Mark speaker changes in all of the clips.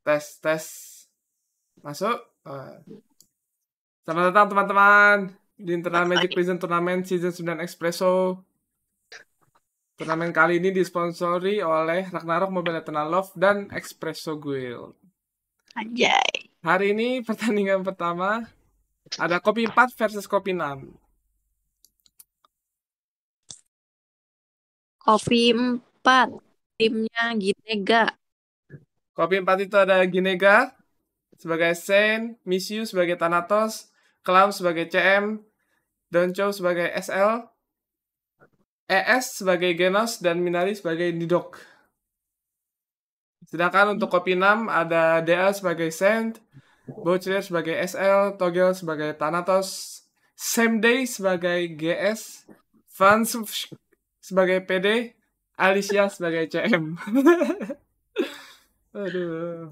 Speaker 1: tes tes
Speaker 2: masuk selamat datang teman-teman di internal Magic Prison Turnamen Season 9 Espresso Turnamen kali ini disponsori oleh Ragnarok Mobile Eternal Love dan Espresso Guild. Anjay. Hari ini pertandingan pertama ada kopi 4 versus kopi 6.
Speaker 1: Kopi 4 timnya Ginega.
Speaker 2: Kopi empat itu ada Ginega sebagai Saint, Misiu sebagai Thanatos, Clam sebagai CM, Doncho sebagai SL, ES sebagai Genos, dan Minari sebagai Nidok. Sedangkan untuk kopi 6 ada DA sebagai Saint, Boucher sebagai SL, Togel sebagai Thanatos, Same Day sebagai GS, Fansuf sebagai PD,
Speaker 1: Alicia sebagai CM. Aduh.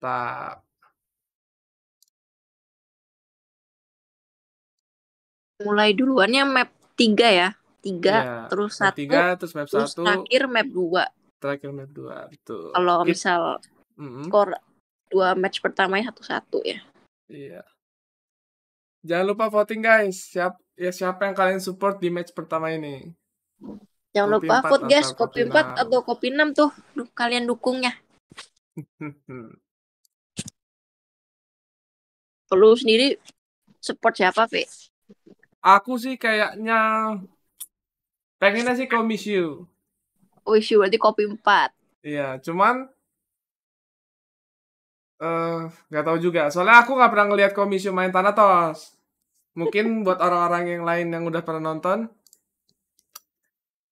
Speaker 1: Tak. Mulai duluannya map 3 ya. 3 ya, terus 1. 3 terus map 1. Terakhir map 2.
Speaker 2: Terakhir map 2, betul. Kalau misal mm -hmm. skor
Speaker 3: 2 match pertamanya satu-satu ya.
Speaker 2: Iya. Jangan lupa voting guys. Siap ya siapa yang kalian support di match pertama ini? Hmm. Jangan kopi lupa vote guys, kopi 4 atau
Speaker 3: kopi 6 tuh
Speaker 1: kalian dukungnya. Perlu sendiri support siapa, Pi?
Speaker 2: Aku sih kayaknya pengennya sih komis you.
Speaker 3: Wish oh, you berarti kopi
Speaker 2: 4. Iya, cuman eh, nggak uh, gak tahu juga. Soalnya aku nggak pernah ngelihat komisi main Thanatos. Mungkin buat orang-orang yang lain yang udah pernah nonton,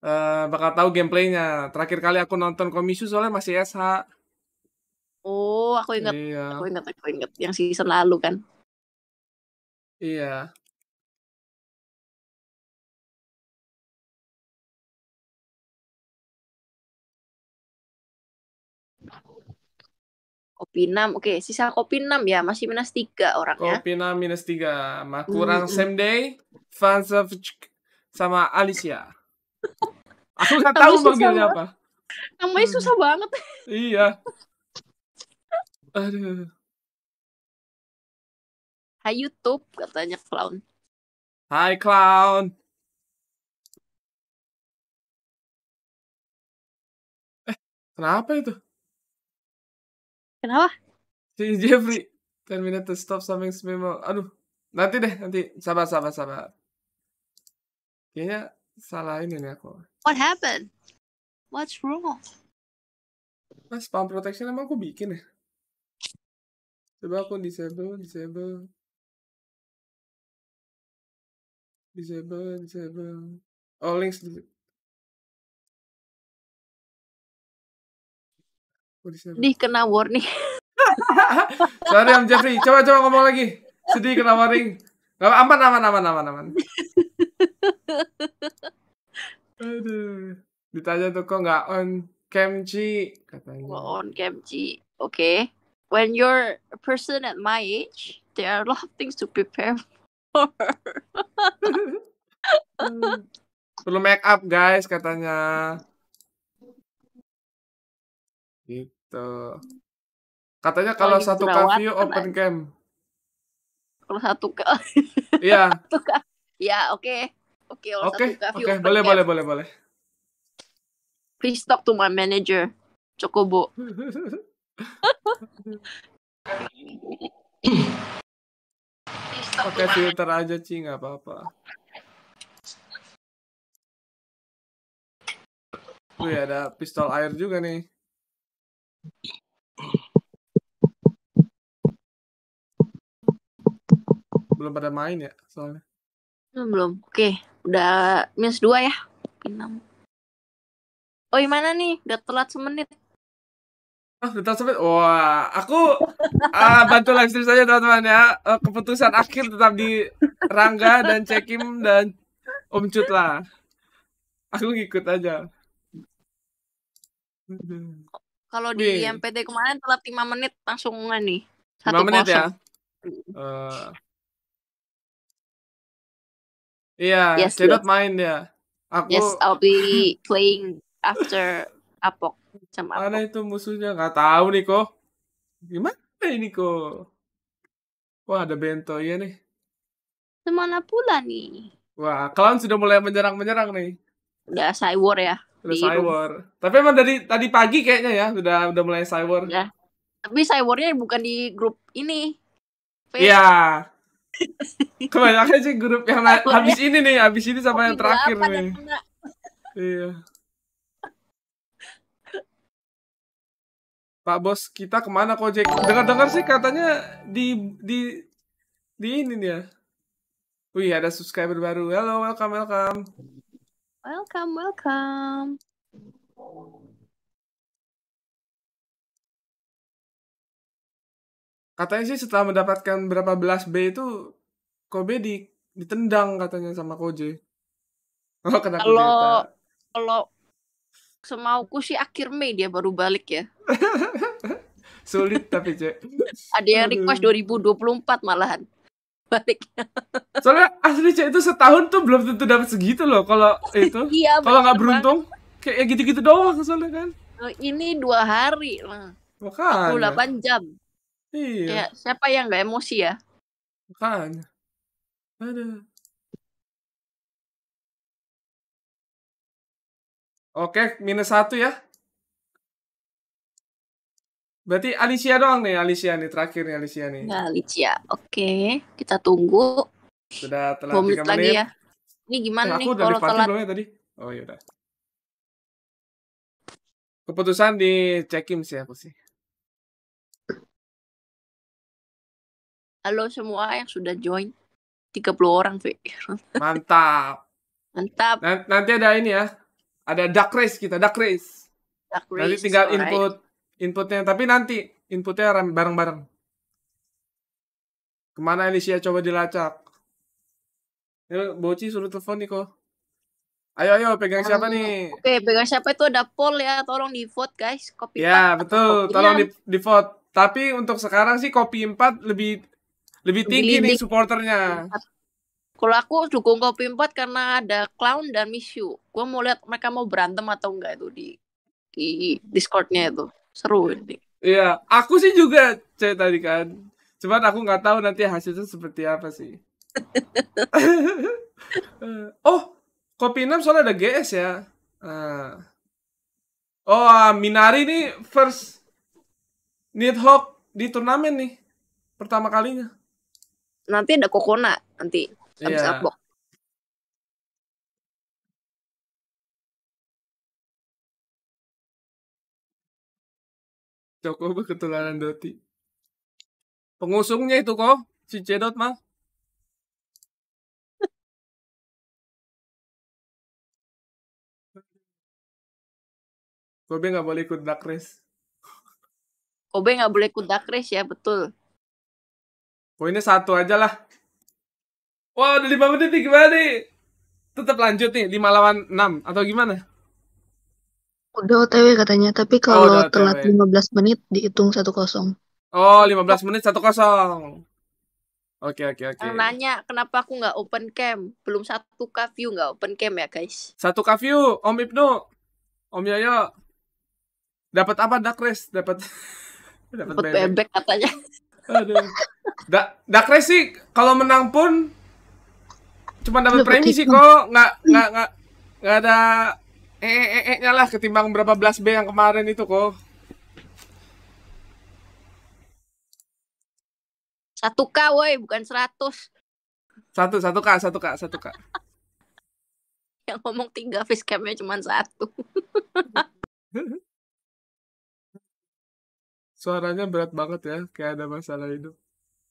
Speaker 2: uh, bakal tahu gameplaynya. Terakhir kali aku nonton komisu
Speaker 1: soalnya masih SH. Oh, aku ingat. Iya. Aku ingat, aku ingat yang season lalu kan. Iya. Kopi 6. Oke, Okay. sisa kopi 6 ya, masih minus
Speaker 2: 3 orangnya. Kopi 6 minus 3. Makurang mm -hmm. same day, fans of sama Alicia. Aku nggak tahu manggilnya apa.
Speaker 1: Namanya susah banget. iya. Aduh. Hai YouTube katanya clown. Hai clown. Eh, kenapa itu? Kenapa? Si Jeffrey. 10 minutes to
Speaker 2: stop something small. Aduh, nanti deh, nanti. Sabar, sabar, sabar. Kayaknya salah ini nih aku. What happened? What's wrong?
Speaker 1: Mas spam protection emang aku bikin ya? Coba aku disable, disable. Disable, disable. Oh, links disable. Nih kena warning. Sorry Om Jeffrey, coba coba
Speaker 2: ngomong lagi. Sedih kena warning. Gak aman aman aman aman aman. Aduh. Ditanya tuh kok nggak on cam G katanya. Nggak on
Speaker 3: cam G. Oke. Okay. When you're a person at my age, there are a lot of things to prepare for.
Speaker 2: Perlu make up guys katanya. Gitu. Katanya kalau satu kafe open cam. Kalau satu ke Iya.
Speaker 3: Iya, oke. Okay. Oke, okay, oke, okay, okay. boleh,
Speaker 2: boleh, boleh, boleh.
Speaker 3: Please talk to my manager, Cokobo.
Speaker 2: Oke, filter aja, Ci, nggak apa-apa.
Speaker 1: Wih, ada pistol air juga nih.
Speaker 2: Belum pada main ya, soalnya.
Speaker 1: Belum, hmm, belum. Oke, udah
Speaker 3: minus dua ya. Pinam. Oh, gimana nih? Udah telat semenit.
Speaker 2: Oh, udah telat semenit. Wah, aku uh, bantu live stream saja teman-teman ya. Uh, keputusan akhir tetap di Rangga dan Cekim dan Om Cut lah. Aku ngikut aja. Kalau
Speaker 3: di MPT kemarin telat lima menit langsung nih.
Speaker 1: 1 menit 0. ya? Uh, Iya, yeah, yes, cannot yes. main
Speaker 2: ya. Aku Yes, I'll be playing after Apok Macam Apok. Mana itu musuhnya? Gak tahu nih kok. Gimana ini kok? Wah, ada bento ya nih.
Speaker 3: Kemana pula nih?
Speaker 2: Wah, clown sudah mulai menyerang-menyerang nih.
Speaker 3: Udah cyber ya. Udah cyber.
Speaker 2: Tapi emang dari tadi pagi kayaknya ya, sudah udah mulai cyber. Ya.
Speaker 3: Tapi cybernya bukan di grup ini.
Speaker 1: Iya.
Speaker 2: Kebanyakan sih grup yang habis ini nih, habis ini sama yang terakhir nih. iya. Pak Bos, kita kemana kok Jack Dengar-dengar sih katanya di di di ini nih ya. Wih, ada subscriber baru. Halo, welcome, welcome.
Speaker 1: Welcome, welcome.
Speaker 2: katanya sih setelah mendapatkan berapa belas B itu Kobe di ditendang katanya sama Koje. Oh, kena kalau
Speaker 3: kalau semauku sih akhir Mei dia baru balik ya.
Speaker 2: Sulit tapi, Cek.
Speaker 3: Ada yang request 2024 malahan. Baliknya.
Speaker 2: Soalnya asli Cek itu setahun tuh belum tentu dapat segitu loh kalau itu. iya, kalau nggak beruntung kayak gitu-gitu doang soalnya kan.
Speaker 3: Eh, ini dua hari lah.
Speaker 1: Makanya. 8 jam. Iya. Ya,
Speaker 3: siapa yang nggak emosi
Speaker 2: ya? Kan. Ada. Oke, minus satu ya. Berarti Alicia doang nih, Alicia nih terakhir nih Alicia nih. Nah, Alicia.
Speaker 3: Oke, kita
Speaker 2: tunggu. Sudah telat 3 menit. Lagi ya.
Speaker 3: Ini gimana eh, aku nih
Speaker 2: kalau telat? Belum ya,
Speaker 1: tadi? Oh, yaudah Keputusan di check sih aku sih.
Speaker 2: Halo semua yang sudah join.
Speaker 3: 30 orang, Fe.
Speaker 2: Mantap. Mantap. N nanti ada ini ya. Ada duck race kita, duck race.
Speaker 1: Duck race. Nanti tinggal alright. input
Speaker 2: inputnya, tapi nanti inputnya bareng-bareng. Kemana Alicia coba dilacak? Ya, Boci suruh telepon nih kok. Ayo ayo pegang um, siapa nih? Oke,
Speaker 3: okay, pegang siapa itu ada poll ya, tolong ya, di vote guys, kopi
Speaker 2: Ya, betul, tolong di, di vote. Tapi untuk sekarang sih kopi 4 lebih lebih tinggi lebih nih supporternya.
Speaker 3: Kalau aku dukung kopi empat karena ada clown dan Misu. Gue mau lihat mereka mau berantem atau enggak itu di di
Speaker 2: Discordnya
Speaker 3: itu seru ini.
Speaker 2: Iya, aku sih juga cek tadi kan. Cuman aku nggak tahu nanti hasilnya seperti apa sih. oh, kopi enam soalnya ada GS ya. Uh. Oh, uh, Minari nih first Nidhogg di turnamen nih. Pertama kalinya
Speaker 1: nanti ada kokona nanti habis yeah. abok. Joko ketularan Doti. Pengusungnya itu kok, si Cedot mah. Kobe nggak boleh ikut dark race. Kobe nggak boleh ikut dark ya, betul.
Speaker 2: Poinnya satu aja lah. Wah, wow, udah lima menit nih gimana nih? Tetap lanjut nih, lima lawan enam atau gimana?
Speaker 1: Udah OTW katanya, tapi oh, kalau
Speaker 2: oh, telat
Speaker 3: belas menit dihitung satu kosong.
Speaker 2: Oh, lima belas menit satu kosong. Oke oke oke. Okay. Nanya
Speaker 3: kenapa aku nggak open cam? Belum satu kaview nggak open cam ya guys?
Speaker 2: Satu kaview, Om Ibnu, Om Yoyo, dapat apa Dakres? Dapat dapat bebek. bebek katanya. Aduh. Da Dakre sih kalau menang pun cuma dapat premi sih kok nggak nggak nggak nggak ada eh eh eh, eh -nya lah ketimbang berapa belas B yang kemarin itu kok. Satu K
Speaker 3: woi, bukan seratus.
Speaker 2: Satu, satu K, satu K, satu K.
Speaker 3: yang ngomong tiga face camnya cuma satu.
Speaker 2: suaranya berat banget ya kayak ada masalah hidup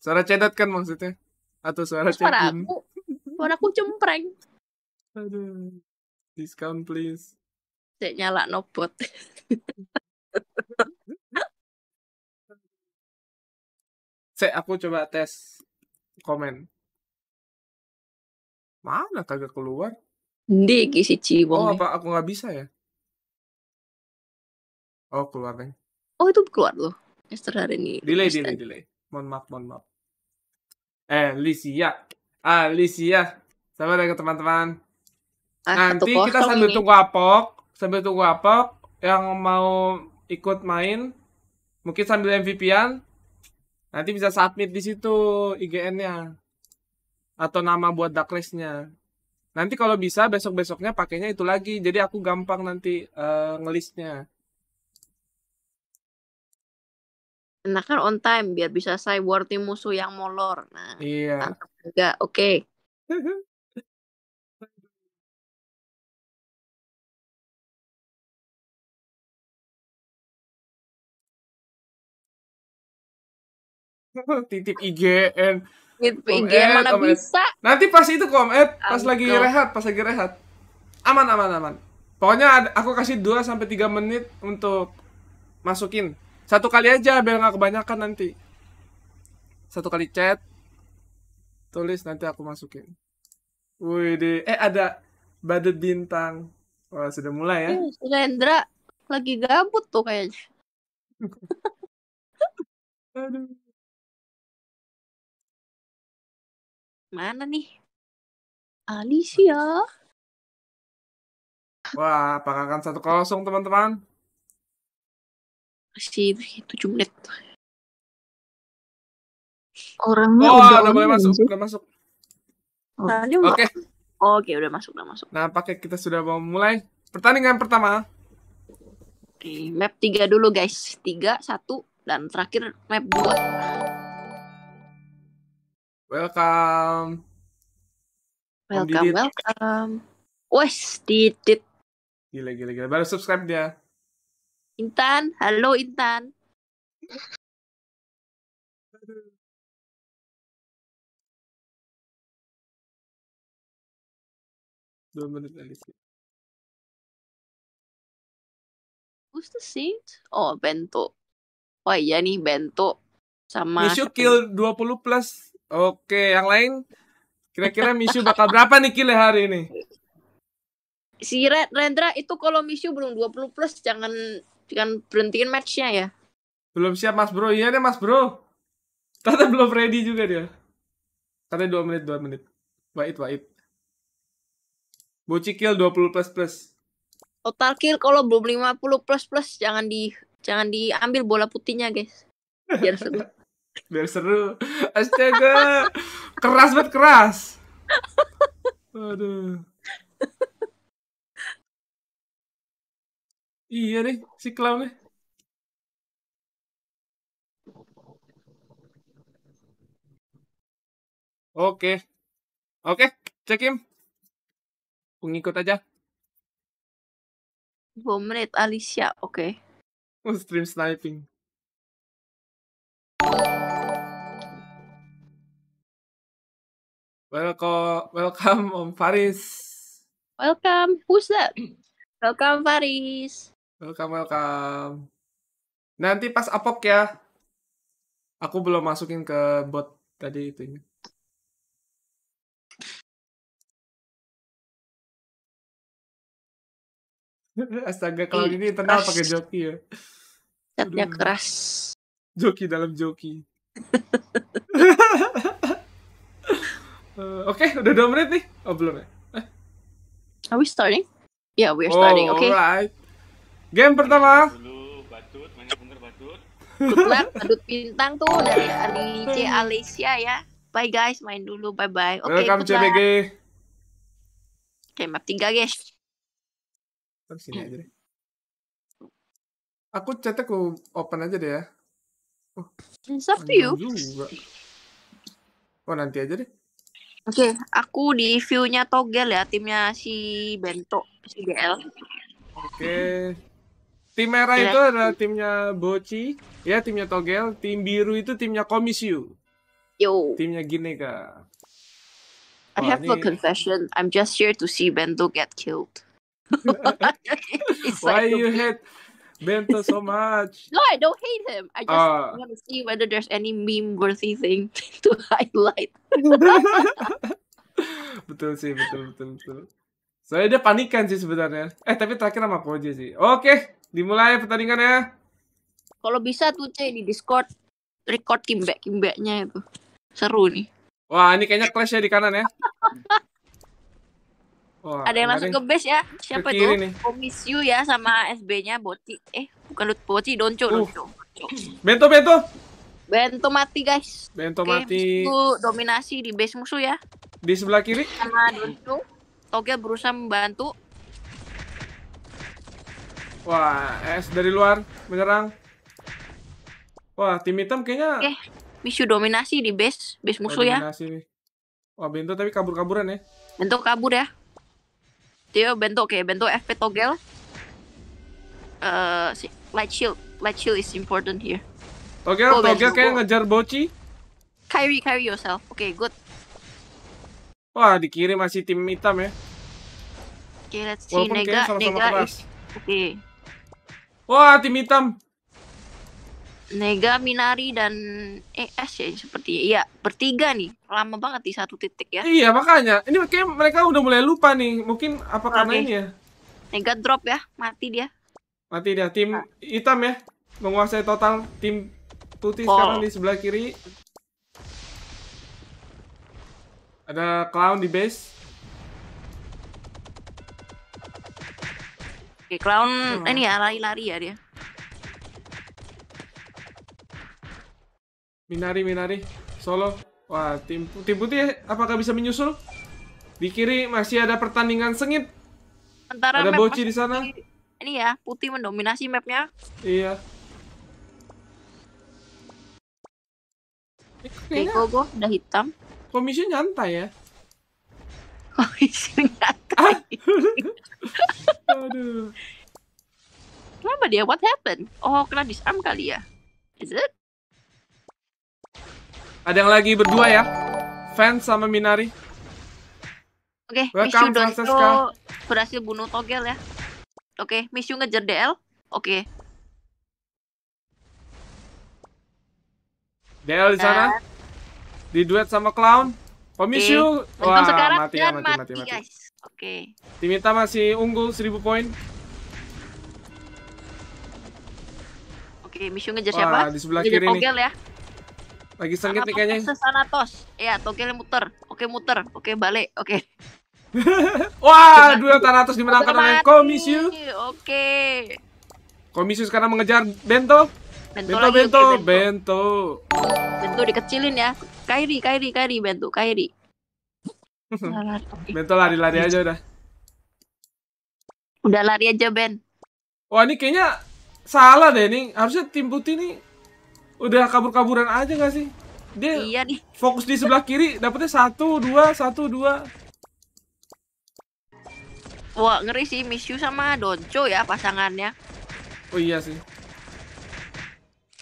Speaker 2: suara cedat kan maksudnya atau suara cedat suara aku
Speaker 3: suara aku cempreng aduh
Speaker 2: discount please
Speaker 1: cek nyala nobot cek aku coba tes komen mana kagak keluar Ndi iki siji Oh, apa aku nggak bisa ya? Oh, keluar,
Speaker 2: Neng. Oh, itu keluar loh. Mister hari ini. Delay, delay, delay, delay. Mohon maaf, mohon maaf. Eh, Licia. Ah, Licia. Salam ke ya, teman-teman.
Speaker 1: Ah, Nanti kita sambil tunggu
Speaker 2: apok. Sambil tunggu apok. Yang mau ikut main. Mungkin sambil MVP-an. Nanti bisa submit di situ IGN-nya. Atau nama buat darkless nya Nanti kalau bisa besok-besoknya pakainya itu lagi. Jadi aku gampang nanti uh, eh, nya
Speaker 3: Nah kan on time biar bisa saya worthy musuh yang molor.
Speaker 1: Nah, iya. juga. Oke. Okay. titip IGN titip IGN mana bisa nanti pas itu komet pas Amin. lagi rehat pas lagi rehat
Speaker 2: aman aman aman pokoknya aku kasih 2 sampai tiga menit untuk masukin satu kali aja biar nggak kebanyakan nanti. Satu kali chat. Tulis nanti aku masukin. Wih deh. Eh ada badut bintang. Wah sudah mulai ya.
Speaker 1: Sudah Hendra lagi gabut tuh kayaknya. Aduh. Mana nih? Alicia. Wah, akan satu kosong teman-teman masih tujuh menit orangnya oh, udah, udah mulai masuk sih. udah masuk oh. oke
Speaker 3: okay. oke okay, udah masuk udah masuk nah pakai kita sudah mau mulai pertandingan pertama Oke, map 3 dulu guys 3, 1, dan terakhir map 2
Speaker 2: Welcome Welcome,
Speaker 3: welcome
Speaker 1: Wes, Didit Gila, gila, gila Baru subscribe dia Intan, halo Intan. Dua menit lagi sih. Who's the saint? Oh, Bento. Oh iya nih, Bento. Sama... Mishu kill 20 plus.
Speaker 2: Oke, yang lain? Kira-kira Mishu bakal berapa nih kill hari ini?
Speaker 3: Si Rendra itu kalau Mishu belum 20 plus, jangan kan berhentiin matchnya ya
Speaker 2: belum siap mas bro iya deh mas bro Tante belum ready juga dia katanya dua menit dua menit wait wait bocil kill puluh plus plus
Speaker 3: total kill kalau belum lima puluh plus plus jangan di jangan diambil bola putihnya guys biar seru
Speaker 2: biar seru astaga keras banget keras aduh
Speaker 1: Iya nih, si clown nih.
Speaker 2: Oke. Oke, cek him. Pengikut
Speaker 1: aja.
Speaker 3: 2 Alicia, oke. Okay.
Speaker 1: Oh, stream sniping. Welcome, welcome Om Faris.
Speaker 3: Welcome. Who's that? Welcome Faris.
Speaker 2: Welcome, welcome. Nanti pas apok ya. Aku belum masukin ke bot tadi
Speaker 1: itu. Ya. Astaga, kalau ini internal pakai joki ya. Catnya keras.
Speaker 2: Joki dalam joki. uh, Oke, okay, udah 2 menit nih. Oh, belum ya? Eh.
Speaker 3: Are we starting? Yeah,
Speaker 2: are starting. Oh, okay. Alright. Game pertama.
Speaker 3: batut,
Speaker 1: mainnya batut.
Speaker 3: badut bintang tuh dari Alice Alicia ya. Bye guys, main dulu. Bye bye. Oke, okay, CBG. Oke, okay, map 3
Speaker 2: guys. Terus sini aja deh. Aku chat aku open aja deh ya.
Speaker 1: Oh, It's up to you.
Speaker 2: Juga. Oh, nanti aja deh.
Speaker 3: Oke, okay, aku di view-nya Togel ya, timnya si
Speaker 1: Bento, si GL. Oke. Okay.
Speaker 2: Tim merah iya. itu adalah timnya Boci, ya timnya Togel, tim biru itu timnya Komisiu. Yo. Timnya Gineka. Wah, I have ini... a
Speaker 3: confession. I'm just here to see Bento get
Speaker 2: killed. Why you hate Bento so much?
Speaker 3: No, I don't hate him. I just uh, ah. want to see whether there's any meme-worthy thing to highlight.
Speaker 2: betul sih, betul, betul, betul. Soalnya dia panikan sih sebenarnya. Eh, tapi terakhir sama Koji sih. Oke, dimulai pertandingan ya.
Speaker 3: Kalau bisa tuh cek di Discord record kimbek kimbeknya itu. Seru
Speaker 2: nih. Wah, ini kayaknya clash ya di kanan ya. Wah, ada yang langsung ke
Speaker 3: base ya. Siapa itu? Nih. Oh, miss you ya sama SB-nya Boti. Eh, bukan Boti, Donco, uh. Donco. Bento, Bento. Bento mati, guys.
Speaker 2: Bento okay, mati. Itu
Speaker 3: dominasi di base musuh ya.
Speaker 2: Di sebelah kiri
Speaker 3: sama Donco. Togel berusaha membantu
Speaker 2: Wah, es dari luar menyerang. Wah, tim hitam kayaknya Oke, okay.
Speaker 3: misu dominasi di base, base musuh ya.
Speaker 2: Dominasi nih. Wah, Bento tapi kabur-kaburan ya.
Speaker 3: Bento kabur ya. Dia Bento oke, okay. Bento FP togel. Uh, light shield, light shield is
Speaker 2: important here. Togel, oh, togel kayak ngejar Boci.
Speaker 3: Carry, carry yourself. Oke, okay, good.
Speaker 2: Wah, dikirim masih tim hitam ya.
Speaker 3: Oke, okay, let's see Walaupun Nega, Nega sama -sama Oke.
Speaker 2: Okay. Wah, tim hitam.
Speaker 3: Nega, Minari, dan ES eh, ya sepertinya.
Speaker 2: Iya, bertiga
Speaker 3: nih. Lama banget di satu titik ya. Iya,
Speaker 2: makanya. Ini kayak mereka udah mulai lupa nih. Mungkin apa karena ini ya.
Speaker 3: Nega drop ya. Mati dia.
Speaker 2: Mati dia. Tim nah. hitam ya. Menguasai total tim tuti sekarang di sebelah kiri. Ada clown di base. Oke, clown hmm. ini
Speaker 3: ya lari-lari ya dia.
Speaker 2: Minari, Minari, solo. Wah, tim, tim putih apakah bisa menyusul? Di kiri masih ada pertandingan sengit.
Speaker 3: Antara ada boci di sana. Ini ya, putih mendominasi mapnya.
Speaker 2: Iya. Kayaknya... Kok udah hitam. Komisi nyantai ya. Komisi nyantai.
Speaker 3: Aduh. Kenapa dia? What happened? Oh, kena disarm kali ya?
Speaker 2: Is it? Ada yang lagi berdua ya? Fans sama Minari. Oke, okay, Welcome, Mishu
Speaker 3: berhasil bunuh Togel ya. Oke, okay, Mishu ngejar DL. Oke. Okay.
Speaker 2: DL di sana. Ah. Di duet sama clown. Oh, Mishu? Okay. Wah, sekarang mati, mati, mati, mati, mati.
Speaker 3: Guys. Oke. Okay.
Speaker 2: Timita masih unggul 1000 poin.
Speaker 3: Oke, okay, Mishu ngejar siapa? di sebelah ngejar kiri togel nih. ya.
Speaker 2: Lagi sengit nih kayaknya.
Speaker 3: Sanatos. Iya, togel muter. Oke, muter. Oke, balik. Oke.
Speaker 2: Wah, dua Thanatos dimenangkan oleh Komisi. Oke. Komisi sekarang mengejar Bento. Bento, bento, bento, bento, bento.
Speaker 3: Bento dikecilin ya. Kairi, Kairi, Kairi, Bento, Kairi.
Speaker 2: Bento lari-lari aja udah.
Speaker 3: Udah lari aja Ben.
Speaker 2: Wah ini kayaknya salah deh ini. Harusnya tim putih nih udah kabur-kaburan aja gak sih? Dia iya nih. fokus di sebelah kiri, dapetnya satu, dua, satu, dua.
Speaker 3: Wah ngeri sih Miss you sama Donco ya pasangannya. Oh iya sih.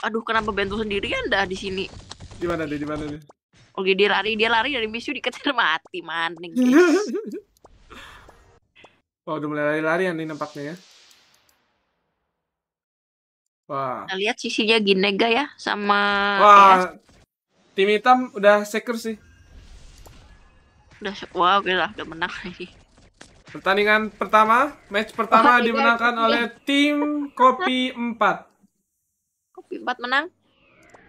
Speaker 3: Aduh kenapa Bento sendirian dah di sini?
Speaker 2: Di mana deh? Di mana deh?
Speaker 3: Oke dia lari, dia lari dari Misu dikejar mati maning.
Speaker 2: Wah udah mulai lari lari nih nampaknya ya. Wah.
Speaker 3: Kita lihat sisinya Ginega ya sama Wah.
Speaker 2: Tim hitam udah seker sih. Udah wah oke lah udah menang sih. Pertandingan pertama, match pertama oh, dimenangkan iya. oleh tim Kopi empat.
Speaker 1: Kopi empat menang.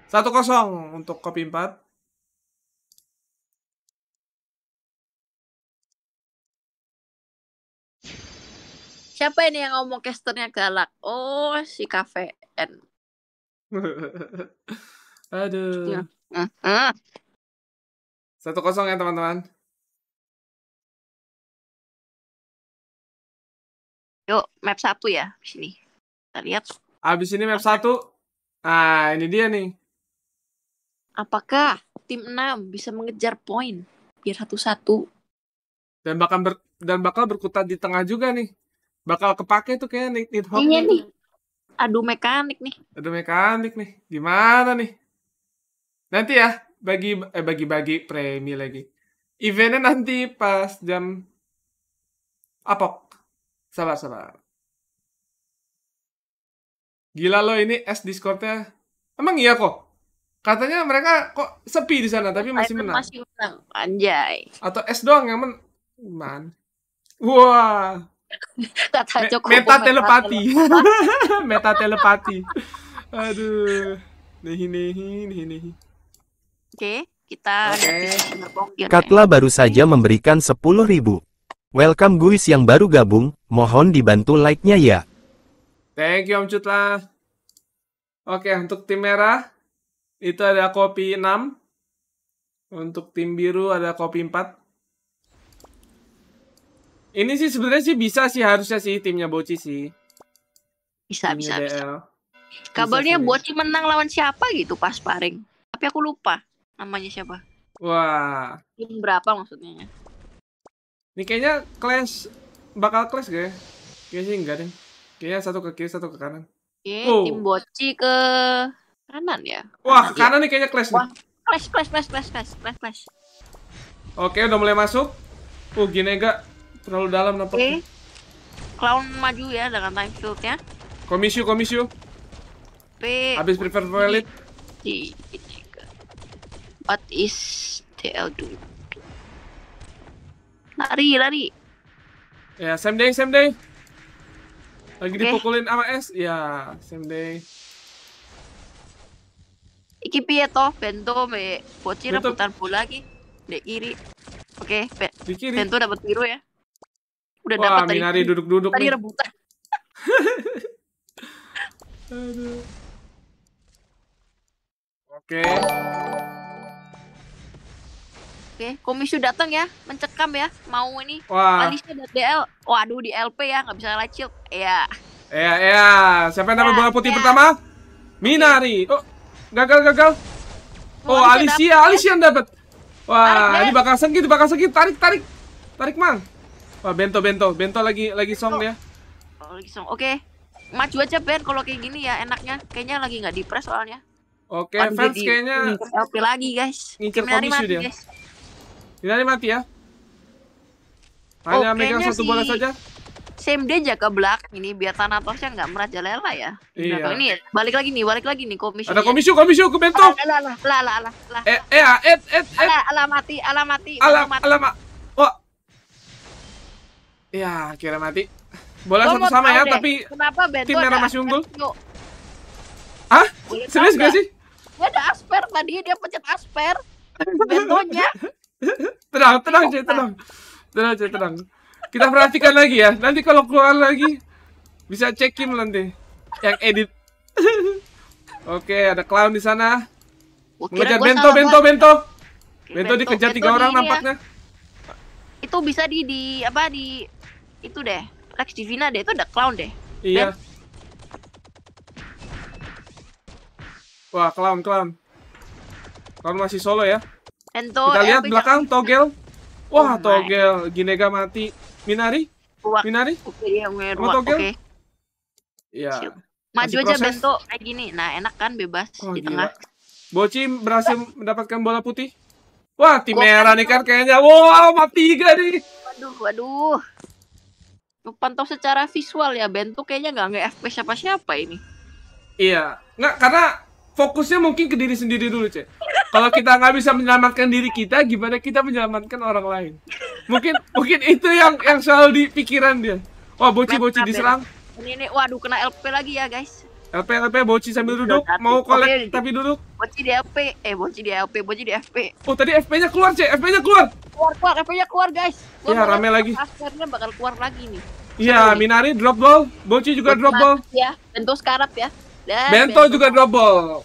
Speaker 1: Satu kosong untuk Kopi empat.
Speaker 3: Siapa ini yang ngomong casternya galak? Oh, si n
Speaker 1: Aduh. Iya. Ah, ah. Satu kosong ya teman-teman. Yuk, map satu ya di sini. Kita lihat. Abis ini map satu.
Speaker 2: Nah, ini dia nih. Apakah tim enam bisa mengejar poin biar satu-satu? Dan bakal ber dan bakal berkutat di tengah juga nih bakal kepake tuh kayak Nick Nick Hawk. Iya nih.
Speaker 3: Adu mekanik nih.
Speaker 2: Adu mekanik nih. Gimana nih? Nanti ya bagi eh bagi-bagi premi lagi. Eventnya nanti pas jam apok. Sabar sabar. Gila lo ini s Discordnya. Emang iya kok. Katanya mereka kok sepi di sana tapi masih menang.
Speaker 1: Masih menang,
Speaker 2: anjay. Atau s doang yang men man. Wah. Wow.
Speaker 3: Kata Joko meta telepati.
Speaker 2: meta telepati. Aduh. Nehi nehi nehi nehi. Oke, kita okay.
Speaker 3: Katla baru saja memberikan 10.000. Welcome guys yang baru gabung, mohon dibantu like-nya ya.
Speaker 2: Thank you Om Cutla. Oke, okay, untuk tim merah itu ada kopi 6. Untuk tim biru ada kopi 4. Ini sih sebenarnya sih bisa sih harusnya sih timnya Boci sih. Bisa Tim bisa. bisa. Kabarnya
Speaker 3: Boci menang lawan siapa gitu pas paring. Tapi aku lupa namanya siapa.
Speaker 2: Wah.
Speaker 3: Tim berapa maksudnya?
Speaker 2: Ini kayaknya clash bakal clash gak ya? Kayaknya sih enggak deh. Kayaknya satu ke kiri, satu ke kanan.
Speaker 3: Oke, oh. tim Boci ke kanan ya. Wah, ke iya. kanan nih kayaknya clash nih. Clash, clash, clash, clash, clash, clash, clash.
Speaker 2: Oke, udah mulai masuk. Oh Uh, Ginega Terlalu dalam nampak. Okay.
Speaker 3: Clown maju ya dengan time ya.
Speaker 2: Komisio, komisio. P. Habis prefer for elite.
Speaker 3: What is TL do? Lari, lari.
Speaker 2: Ya, same day, same day. Lagi okay. dipukulin sama S. Ya, same day.
Speaker 3: Iki piye toh Bento me bocil rebutan bola lagi Dek kiri. Oke, okay, Bento dapat biru ya udah dapat tadi.
Speaker 2: Minari duduk-duduk. Tadi rebutan. Aduh. Oke.
Speaker 3: Oke, okay. datang ya, mencekam ya, mau ini. Wah. Alisnya dan DL. Waduh, di LP ya, nggak bisa lacil. Iya.
Speaker 2: Iya, iya. Siapa yang dapat ya, bola putih ya. pertama? Minari. Oh, gagal, gagal. Oh, oh Alicia, Alicia yang dapat. Wah, ini bakal sakit, bakal sakit. Tarik, tarik. Tarik, Mang. Wah, Bento, Bento, Bento lagi lagi song ya.
Speaker 3: Oh, lagi song. Oke. Okay. Maju aja Ben kalau kayak gini ya enaknya. Kayaknya lagi nggak dipres soalnya.
Speaker 2: Oke, okay, fans kayaknya
Speaker 3: Oke lagi, guys. Ngincer komisi dia. Guys.
Speaker 2: Minari mati ya. Hanya oh, megang satu si... bola saja.
Speaker 3: Same dia jaga belak ini biar Thanatosnya nggak merajalela ya. Iya. Nah, ini ya, balik lagi nih, balik lagi nih komisi. Ada komisi, komisi ke bento. Lala lala lala. Eh alah. Eh, eh, eh, eh, et, et. Alah, mati, mati. mati. Alamak.
Speaker 2: Wah, Ya, kira mati. Bola sama sama ya, tapi
Speaker 3: Kenapa Bento tim merah masih unggul.
Speaker 2: Hah? Serius gak sih?
Speaker 3: Gue ada Asper tadi, dia pencet Asper.
Speaker 2: Bentonya. tenang, tenang, cuy, tenang. Tenang, cuy, tenang. Kita perhatikan lagi ya. Nanti kalau keluar lagi bisa cekin nanti yang edit. Oke, ada clown di sana. Mengejar bento, bento, bento. Bento dikejar tiga orang ya. nampaknya.
Speaker 3: Itu bisa di di apa di itu deh Lex Divina deh itu ada clown deh
Speaker 2: iya Dan... wah clown clown clown masih solo ya
Speaker 3: Ento, kita eh, lihat belakang
Speaker 2: jangan... togel wah oh togel Ginega mati Minari Uwak. Minari
Speaker 3: oke okay,
Speaker 2: ya iya. maju aja bento
Speaker 3: kayak gini nah enak kan bebas oh, di tengah
Speaker 2: Bocim berhasil mendapatkan bola putih Wah, tim merah nih kan kayaknya. Wow, mati gak nih.
Speaker 3: Waduh, waduh pantau secara visual ya Ben tuh kayaknya nggak nge FP siapa-siapa ini.
Speaker 2: Iya, nggak karena fokusnya mungkin ke diri sendiri dulu cek. Kalau kita nggak bisa menyelamatkan diri kita, gimana kita menyelamatkan orang lain? Mungkin mungkin itu yang yang selalu di pikiran dia. Wah bocil-bocil diserang.
Speaker 3: Ini, ini waduh kena LP lagi ya guys.
Speaker 2: LP LP boci sambil iya, duduk mau kolek tapi duduk
Speaker 3: boci di LP eh boci di LP boci di FP
Speaker 2: oh tadi FP-nya keluar cek FP-nya keluar
Speaker 3: keluar keluar FP-nya keluar guys Iya rame lagi akhirnya bakal keluar lagi nih
Speaker 2: iya Minari drop ball boci juga drop ball
Speaker 3: ya bento sekarang ya Dan bento,
Speaker 2: juga drop ball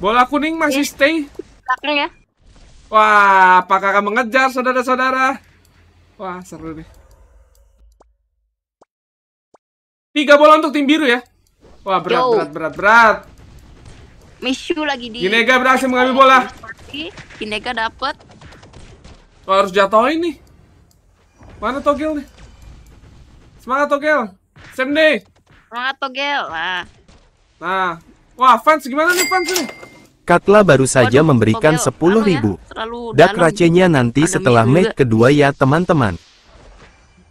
Speaker 2: bola kuning masih iya. stay belakang ya wah apakah akan mengejar saudara-saudara wah seru nih tiga bola untuk tim biru ya Wah, berat, Yo. berat, berat, berat.
Speaker 3: Mishu lagi di... Ginega berhasil mengambil bola. Ginega dapat.
Speaker 2: Wah, oh, harus jatuhin nih. Mana togel nih? Semangat togel. Sam deh. Semangat togel lah. Nah. Wah, fans gimana nih fans nih?
Speaker 3: Katla baru saja Waduh, memberikan sepuluh ribu. Anu ya, Dak racenya nanti Ada setelah match kedua ya teman-teman.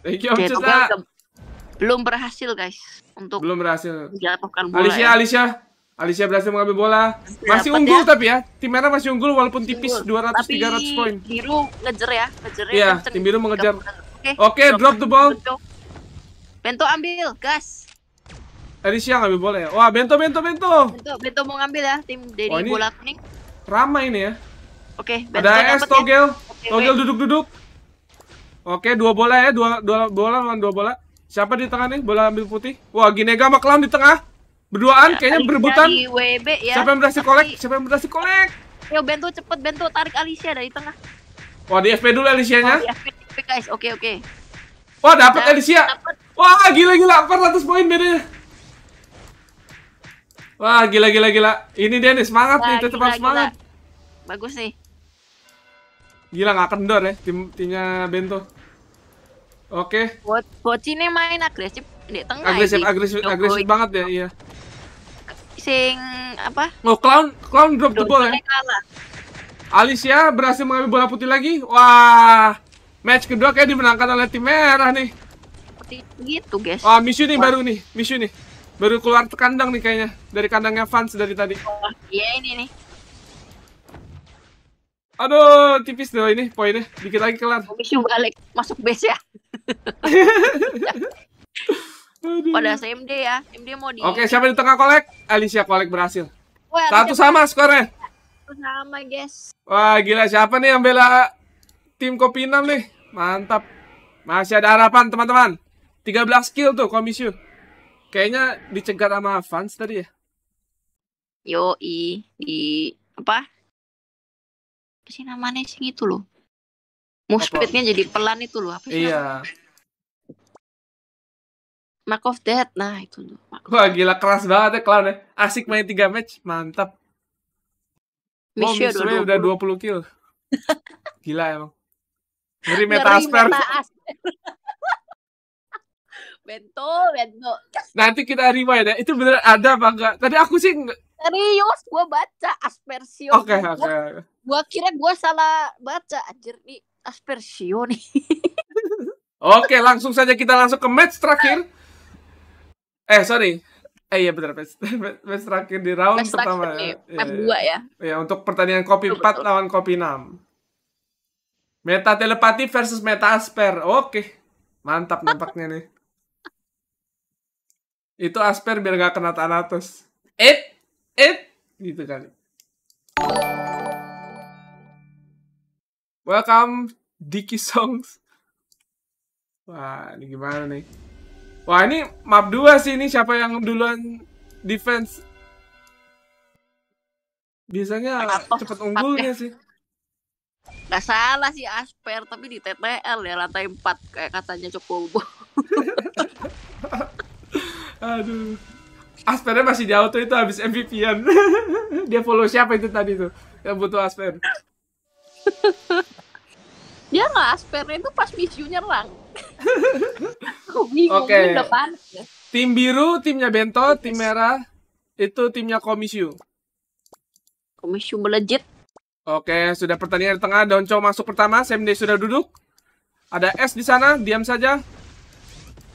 Speaker 2: Thank you, Belum berhasil guys untuk belum berhasil menjatuhkan bola. Alicia, ya. Alicia, Alicia berhasil mengambil bola. Masih Dapat unggul ya. tapi ya, tim merah masih unggul walaupun tipis dua 200 tiga 300 poin.
Speaker 3: Biru ngejar ya, ngejar. Ya, iya, tim biru mengejar. Oke, okay. okay, drop, drop the ball. Bento. Bento ambil, gas.
Speaker 2: Alicia ngambil bola ya. Wah, Bento, Bento, Bento.
Speaker 3: Bento, Bento mau ngambil ya, tim dari oh, bola kuning.
Speaker 2: Ramai ini ya.
Speaker 3: Oke, okay, Bento Ada S ya. Togel.
Speaker 2: Ya. Okay, Togel duduk-duduk. Oke, dua bola ya, dua dua bola lawan dua bola. Siapa di tengah nih? Bola ambil putih. Wah, Ginega sama kelam di tengah. Berduaan ya, kayaknya berebutan.
Speaker 3: Ya. Siapa yang berhasil kolek? Siapa yang berhasil kolek? Yo Bento cepet Bento tarik Alicia dari tengah.
Speaker 2: Wah, di FP dulu Alicia-nya. Oh, di
Speaker 3: FP, guys. Oke, oke.
Speaker 2: Wah, dapat Alicia. Dapet. Wah, gila gila 400 poin bedanya. Wah, gila gila gila. Ini dia nih semangat Wah, nih, tetap gila, semangat.
Speaker 3: Gila. Bagus nih.
Speaker 2: Gila nggak kendor ya tim timnya Bento. Oke. Okay.
Speaker 3: Bocine main agresif di tengah. Agresif, agresif, agresif banget ya, iya. Sing apa?
Speaker 2: Oh, clown, clown drop the ball ya. Kalah. Alicia berhasil mengambil bola putih lagi. Wah, match kedua kayak dimenangkan oleh tim merah nih.
Speaker 3: Seperti gitu, guys. Wah, misu nih baru
Speaker 2: nih, misu nih. Baru keluar kandang nih kayaknya dari kandangnya fans dari tadi. Oh, iya ini nih. Aduh, tipis deh ini poinnya. Dikit lagi kelar. Misi balik
Speaker 3: masuk base ya. Pada SMD ya. MD mau di Oke, siapa
Speaker 2: di tengah kolek? Alicia kolek berhasil.
Speaker 3: Satu sama skornya. Satu sama, guys.
Speaker 2: Wah, gila siapa nih yang bela tim Kopinam nih? Mantap. Masih ada harapan, teman-teman. Tiga belas kill tuh komisio. Kayaknya dicegat sama Fans tadi ya. Yo, i i apa? apa sih namanya sih itu loh
Speaker 1: muspitnya jadi
Speaker 3: pelan itu loh apa sih iya Mark of Death nah itu loh
Speaker 2: wah gila keras banget ya clown ya asik main 3 match mantap Wow, sudah udah 20 kill Gila emang dari meta asper
Speaker 3: Bento, bento
Speaker 2: Nanti kita rewind ya Itu bener ada apa enggak Tadi aku sih
Speaker 3: serius gue baca aspersio oke okay, oke okay. gue kira gue salah baca anjir nih
Speaker 2: aspersio nih oke okay, langsung saja kita langsung ke match terakhir eh sorry Eh iya benar match, match terakhir di round match pertama. Nih, iya, iya, ya, Iya, ya. Ya untuk pertandingan kopi betul, 4 betul. lawan kopi 6. Meta telepati versus meta asper. Oke. Mantap nampaknya nih. Itu asper biar gak kena Thanatos. Eh eh gitu kali. Welcome Diki Songs. Wah, ini gimana nih? Wah, ini map 2 sih ini siapa yang duluan defense. Biasanya cepat unggulnya sih.
Speaker 3: Gak salah sih Asper, tapi di TTL ya lantai 4 kayak katanya cukup.
Speaker 2: Aduh. Aspernya masih di auto itu habis MVP-an. Dia follow siapa itu tadi tuh? Yang butuh Asper.
Speaker 3: Dia nggak Aspernya itu pas Miss Junior lang.
Speaker 2: Aku bingung okay. Tim biru, timnya Bento, tim merah itu timnya Komisiu. Komisiu melejit. Oke, sudah pertandingan di tengah. Donco masuk pertama, Semde sudah duduk. Ada S di sana, diam saja.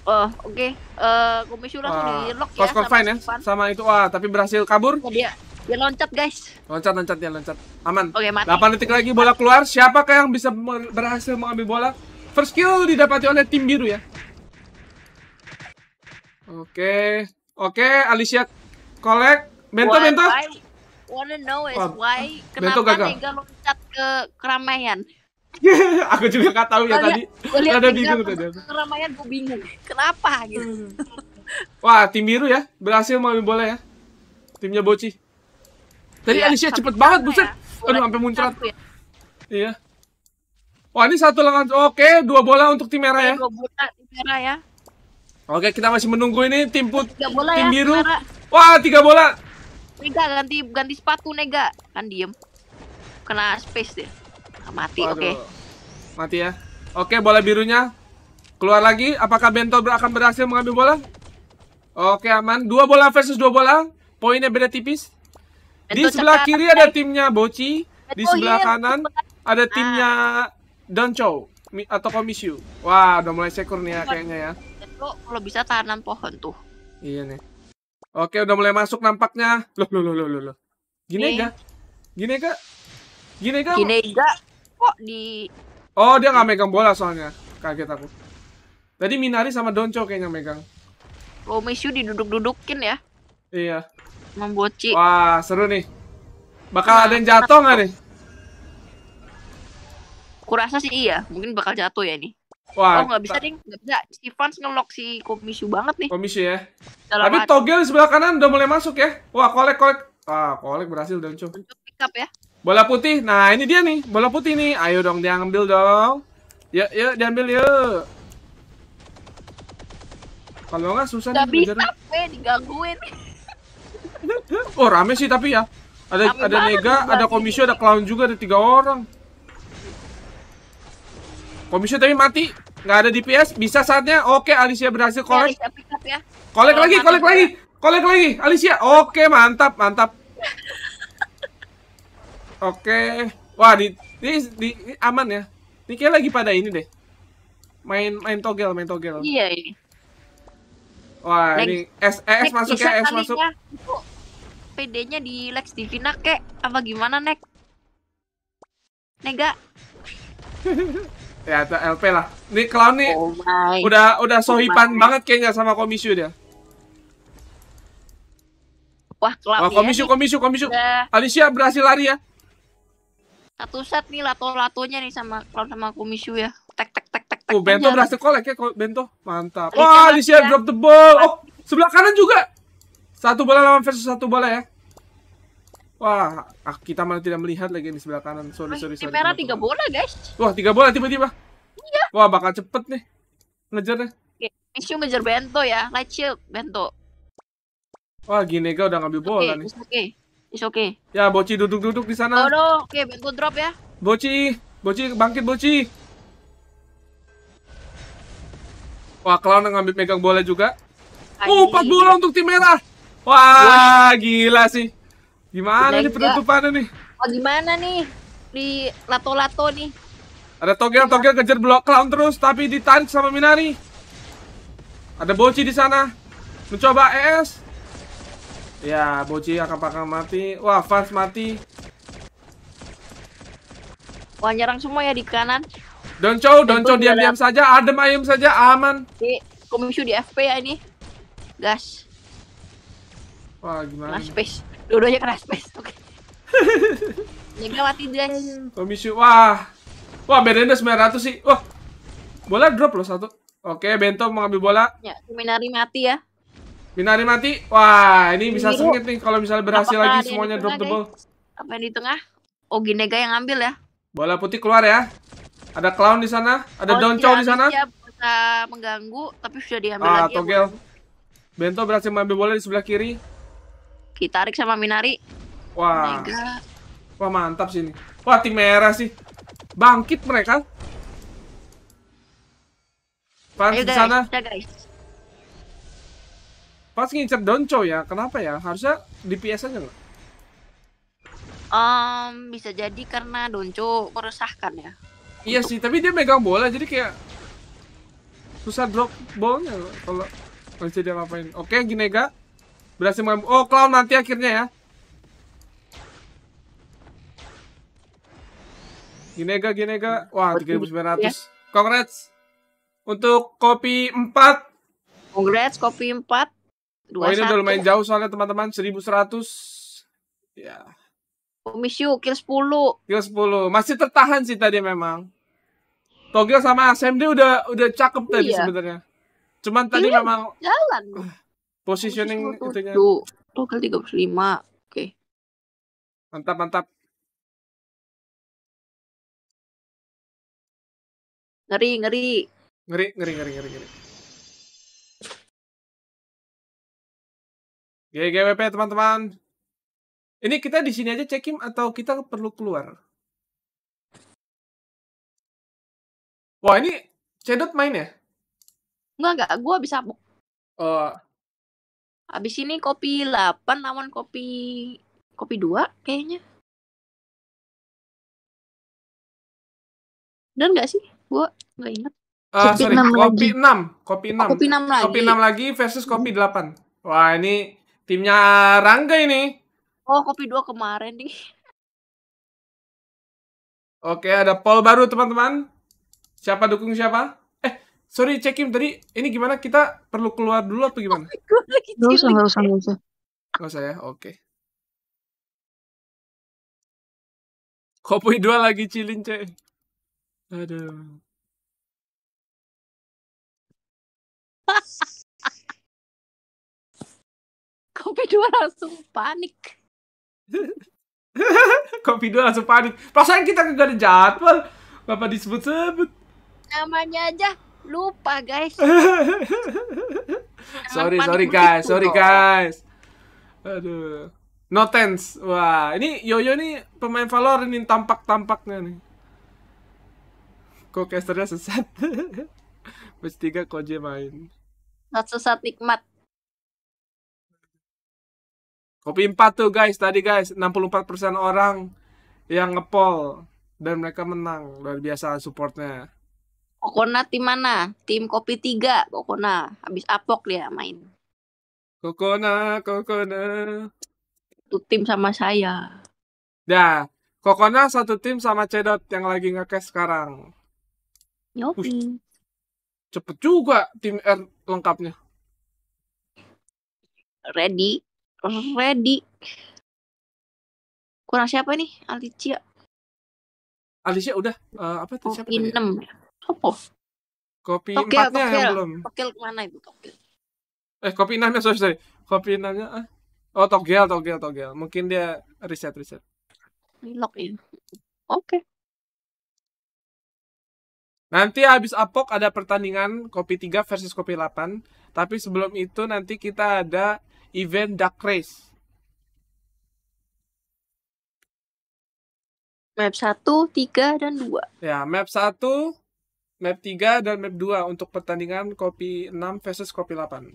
Speaker 3: Oh, oke. Okay. Uh, eh, langsung di lock ya. sama ya.
Speaker 2: Sama itu wah, tapi berhasil kabur. Oh,
Speaker 3: dia dia loncat, guys.
Speaker 2: Loncat, loncat dia loncat. Aman. Oke, okay, 8 detik lagi bola keluar. Siapakah yang bisa berhasil mengambil bola? First kill didapati oleh tim biru ya. Oke. Okay. Oke, okay, Alicia collect. Bento, Bento.
Speaker 3: wanna know is why, why kenapa gagal. loncat ke keramaian?
Speaker 2: aku juga nggak tahu ya tadi ada bingung tadi
Speaker 3: keramaian gue bingung kenapa gitu hmm.
Speaker 2: wah tim biru ya berhasil mau bola ya timnya Boci tadi ya, Alicia cepet banget buset ya. aduh sampai muncrat ya. iya wah ini satu lawan oke dua bola untuk tim merah ya dua
Speaker 1: bola tim merah ya
Speaker 2: oke kita masih menunggu ini tim put tiga bola tim ya, biru merah. wah tiga bola
Speaker 3: Nega ganti ganti sepatu Nega kan diem kena space deh
Speaker 2: mati oke okay. mati ya oke bola birunya keluar lagi apakah Bento akan berhasil mengambil bola oke aman dua bola versus dua bola poinnya beda tipis Bento di oh, sebelah iya, kiri ada ah. timnya Boci di sebelah kanan ada timnya ah. atau Komisio wah udah mulai sekur nih ya kayaknya ya
Speaker 3: kalau bisa tanam pohon tuh
Speaker 2: iya nih oke udah mulai masuk nampaknya loh loh loh loh loh gini enggak gini enggak Gini gak? Gini
Speaker 3: gak? kok di
Speaker 2: Oh, dia nggak megang bola soalnya. Kaget aku. Tadi Minari sama Donco kayaknya megang.
Speaker 3: Gomesu diduduk-dudukin ya.
Speaker 2: Iya. Memboci. Wah, seru nih. Bakal nah, ada yang jatuh nggak nih?
Speaker 3: Kurasa sih iya, mungkin bakal jatuh ya nih.
Speaker 2: Wah, oh nggak bisa
Speaker 3: ding, nggak bisa. Si ngelok
Speaker 2: si Komisu banget nih. Komisu ya. Dalam Tapi hati. togel sebelah kanan udah mulai masuk ya. Wah, kolek kolek. Ah, kolek berhasil Donco. Donco pick up ya. Bola putih. Nah, ini dia nih. Bola putih nih. Ayo dong, diambil dong. Yuk, yuk, diambil yuk. Kalau nggak susah Gak nih bisa,
Speaker 3: gue digangguin.
Speaker 2: oh, rame sih tapi ya. Ada rame ada Nega, ada Komisi, ada Clown juga, ada tiga orang. Komisi tapi mati. Nggak ada DPS, bisa saatnya. Oke, Alicia berhasil kolek. Ya,
Speaker 3: ya. lagi, kolek lagi.
Speaker 2: kolek lagi, Alicia. Oke, mantap, mantap. Oke. Wah, di, di, di, aman ya. Ini lagi pada ini deh. Main main togel, main togel. Iya, ini. Wah, ini S eh, S eh, masuk ya, S masuk.
Speaker 3: PD-nya di Lex Divina kek apa gimana, Nek? Nega.
Speaker 2: ya, ada LP lah. Nih clown nih oh udah udah sohipan oh banget kayaknya sama komisi dia. Wah, clown. Wah, oh, komisi, ya, komisi, komisi. Alicia berhasil lari ya
Speaker 3: satu set nih lato-latonya nih sama kalau sama Kumisu ya. Tek tek
Speaker 2: tek tek tek. Oh, Bento berhasil kolek ya Bento. Mantap. Wah, Alicia ya. drop the ball. Oh, sebelah kanan juga. Satu bola lawan versus satu bola ya. Wah, ah, kita malah tidak melihat lagi di sebelah kanan. Sorry, sorry, sorry. Merah
Speaker 3: tiga bola, guys. Wah,
Speaker 2: tiga bola tiba-tiba. Iya. Wah, bakal cepet nih. Ngejar deh.
Speaker 3: Ya. Oke, ngejar Bento ya. Light shield, Bento.
Speaker 2: Wah, Ginega udah ngambil bola okay, nih. Oke, okay. It's okay. Ya, Boci duduk-duduk di sana. Oh, no.
Speaker 3: Oke, okay, bantu drop ya.
Speaker 2: Boci, Boci bangkit Boci. Wah, Clown ngambil megang bola juga. Oh, empat Oh, 4 bola untuk tim merah. Wah, Wah. gila sih. Gimana Udah nih penutupannya nih?
Speaker 3: Oh, gimana nih? Di lato-lato nih.
Speaker 2: Ada togel, togel kejar blok clown terus, tapi ditarik sama Minari. Ada boci di sana. Mencoba ES. Ya, Boci akan pakai mati. Wah, Fans mati.
Speaker 3: Wah, nyerang semua ya di kanan.
Speaker 2: Donco, Donco diam-diam saja, adem ayem saja, aman.
Speaker 3: Di komisi di FP ya ini. Gas.
Speaker 2: Wah, gimana? Kena space.
Speaker 3: Dua-duanya kena space. Oke. Okay. Jaga mati, guys.
Speaker 2: Komisi, Wah. Wah, bedanya 900 sih. Wah. Bola drop loh satu. Oke, Bento mengambil bola.
Speaker 3: Ya, Seminari mati ya.
Speaker 2: Minari mati. Wah, ini bisa sengit nih kalau misalnya berhasil Apakah lagi semuanya drop the ball.
Speaker 3: Apa yang di tengah? Oginega oh, yang ambil ya.
Speaker 2: Bola putih keluar ya. Ada clown di sana, ada oh, di sana.
Speaker 3: Dia bisa mengganggu tapi sudah diambil ah, lagi. Ya, togel.
Speaker 2: Ya, Bento berhasil mengambil bola di sebelah kiri.
Speaker 3: Kita tarik sama Minari.
Speaker 2: Wah. Wah, mantap sini. Wah, tim merah sih. Bangkit mereka. Pan di sana. guys. Pas ngincer Donco ya, kenapa ya? Harusnya DPS aja nggak?
Speaker 3: Um, bisa jadi karena Donco meresahkan ya.
Speaker 2: Iya Untuk... sih, tapi dia megang bola jadi kayak susah drop bolanya kalau masih dia ngapain. Oke, Ginega berhasil main. Oh, Clown nanti akhirnya ya. Ginega, Ginega. Wah, 3900. Congrats. Untuk kopi 4. Congrats kopi 4 dua oh, ini udah lumayan jauh soalnya teman-teman 1100 ya
Speaker 3: Miss you, kill 10
Speaker 2: Kill 10, masih tertahan sih tadi memang Togel sama Asem udah udah cakep oh, tadi iya. sebenarnya Cuman
Speaker 1: tadi Kilian memang jalan. Positioning itu itunya. Kan. togel 35. Oke. Okay. Mantap, mantap. Ngeri, ngeri. Ngeri, ngeri, ngeri, ngeri, ngeri. GGWP teman-teman. Ini kita di sini aja cekim atau kita perlu keluar? Wah ini Cedot main ya? Enggak, enggak. Gue bisa abuk. Oh. Abis ini kopi 8 lawan kopi... Kopi dua kayaknya. Dan enggak sih? Gue enggak ingat. Uh, kopi sorry, 6 kopi 6. Kopi 6. Oh, kopi 6
Speaker 2: lagi. Kopi 6 lagi versus kopi 8. Wah ini Timnya Rangga ini.
Speaker 3: Oh, kopi dua kemarin nih.
Speaker 2: Oke, ada Paul baru teman-teman. Siapa dukung siapa? Eh, sorry Cekim tadi ini gimana kita perlu keluar dulu atau gimana?
Speaker 1: Gak usah, gak usah, gak usah.
Speaker 2: Gak usah ya, oke.
Speaker 1: Kopi dua lagi cilin, Cek. Aduh. kopi dua langsung panik
Speaker 2: kopi dua langsung panik perasaan kita gak ada jadwal bapak disebut-sebut
Speaker 3: namanya aja lupa guys
Speaker 2: sorry sorry guys sorry guys aduh no tense wah ini Yoyo nih pemain Valor ini tampak-tampaknya nih kok casternya sesat Mesti tiga koje main.
Speaker 3: Not sesat nikmat.
Speaker 2: Kopi 4 tuh guys, tadi guys 64% orang yang ngepol dan mereka menang. Luar biasa supportnya.
Speaker 3: Kokona tim mana? Tim Kopi 3, Kokona. Habis apok dia main.
Speaker 2: Kokona, Kokona. Itu
Speaker 3: tim sama saya.
Speaker 2: Dah, ya, Kokona satu tim sama Cedot yang lagi ngekes sekarang. Yopi. Cepet juga tim R
Speaker 1: lengkapnya. Ready ready. Kurang siapa nih? Alicia. Alicia udah
Speaker 2: uh, apa tuh siapa? Kopi 6 ya? Apa? Kopi tokil, 4 tokil. yang belum.
Speaker 3: Tokil mana itu Tokil?
Speaker 2: Eh kopi 6 nya sorry, sorry. Kopi 6 nya ah. Oh togel togel togel. Mungkin dia riset riset.
Speaker 3: in. Oke. Okay.
Speaker 2: Nanti habis apok ada pertandingan kopi 3 versus kopi 8. Tapi sebelum itu nanti kita ada event Dark Race?
Speaker 3: Map 1, 3, dan 2.
Speaker 2: Ya, map 1, map 3, dan map 2 untuk pertandingan kopi 6 versus kopi 8.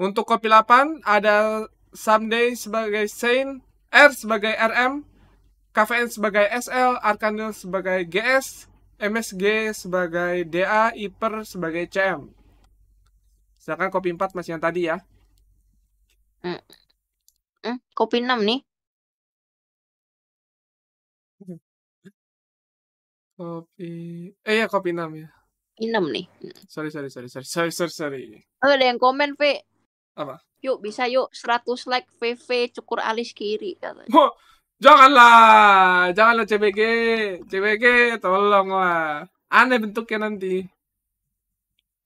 Speaker 2: Untuk kopi 8 ada Someday sebagai Saint, R sebagai RM, KVN sebagai SL, Arkanil sebagai GS, MSG sebagai DA, Iper sebagai CM. Sedangkan kopi 4 masih yang tadi ya.
Speaker 1: Eh, eh, kopi enam nih. Hmm. Kopi eh, ya kopi enam ya. 6 nih, hmm. Sorry sorry sorry sorry sorry
Speaker 2: sorry sorry.
Speaker 3: Oh, ada yang komen, V. Apa? "Yuk, bisa yuk 100 like VV cukur alis kiri," katanya.
Speaker 2: Ho! Oh, janganlah janganlah CBG, CBG tolonglah, aneh bentuknya nanti.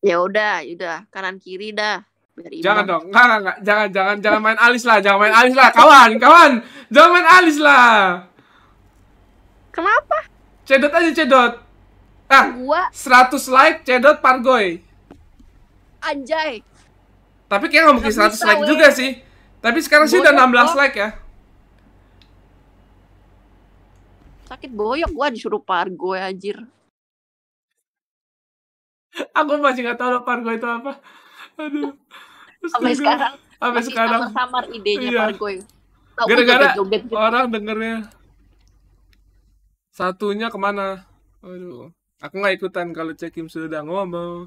Speaker 2: Ya udah
Speaker 3: ya udah, kanan kiri dah dari Jangan dong, enggak,
Speaker 2: enggak, jangan, jangan, jangan main alis lah, jangan main alis lah, kawan, kawan, jangan main alis lah. Kenapa? Cedot aja cedot. Ah, gua 100 like cedot Pargoy.
Speaker 3: Anjay.
Speaker 2: Tapi kayak nggak mungkin 100 like juga sih. Tapi sekarang sih udah 16 like ya.
Speaker 3: Sakit boyok gua disuruh Pargoy anjir.
Speaker 2: Aku masih nggak tahu Pargoy itu apa. Aduh
Speaker 3: sampai sekarang sampai sekarang samar idenya iya. pargoy
Speaker 2: gara-gara joget gitu. orang dengernya satunya kemana aduh aku nggak ikutan kalau cekim sudah ngomong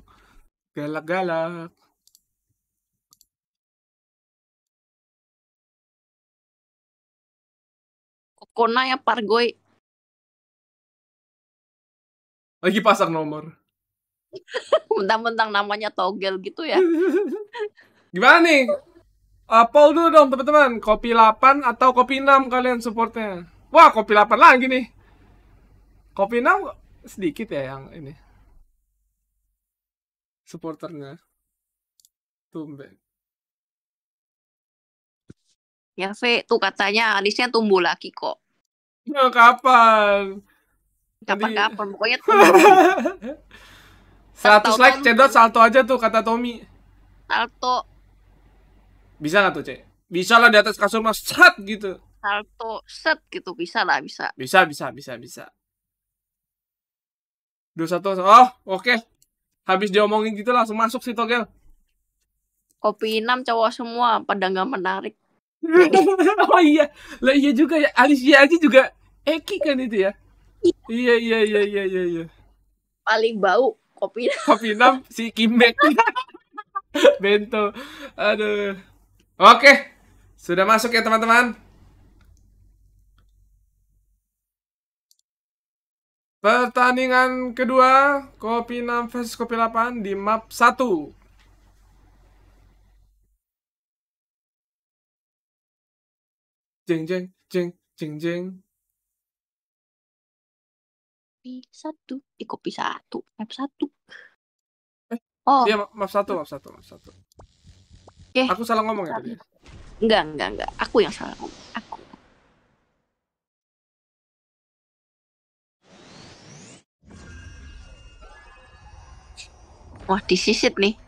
Speaker 2: galak-galak
Speaker 1: Kona ya Pargoy. Lagi pasang nomor. Mentang-mentang namanya togel
Speaker 3: gitu ya.
Speaker 2: Gimana nih? Uh, poll dulu dong teman-teman, kopi 8 atau kopi 6 kalian supportnya. Wah, kopi 8 lagi nih. Kopi 6 sedikit ya yang ini. Supporternya. Tumben. Ya,
Speaker 3: V tuh katanya alisnya tumbuh lagi kok.
Speaker 2: Ya, kapan? Kapan-kapan, pokoknya tumbuh. 100 like, kan cedot salto aja tuh kata Tommy.
Speaker 3: Salto.
Speaker 2: Bisa nggak tuh, Cek? Bisa lah di atas kasur mas, set gitu.
Speaker 3: Salto, set gitu, bisa lah, bisa.
Speaker 2: Bisa, bisa, bisa, bisa. Dua satu, oh oke. Okay. Habis diomongin gitu langsung masuk sih togel.
Speaker 3: Kopi enam cowok semua, pada nggak menarik.
Speaker 2: oh iya, lah iya juga ya. Alicia aja juga Eki kan itu ya. Iya iya iya iya iya. iya.
Speaker 3: Paling bau kopi.
Speaker 2: Kopi enam si kimbek Bento. Aduh. Oke, sudah masuk ya teman-teman. Pertandingan kedua, Kopi 6 versus Kopi 8 di map 1.
Speaker 1: Jeng jeng jeng jeng jeng. Kopi satu, di kopi satu, map satu. Eh, oh. Iya, map satu, map
Speaker 2: satu, map satu.
Speaker 1: Oke. Okay. Aku salah ngomong ya, ya Enggak, enggak, enggak. Aku yang salah ngomong. Aku. Wah, disisit nih.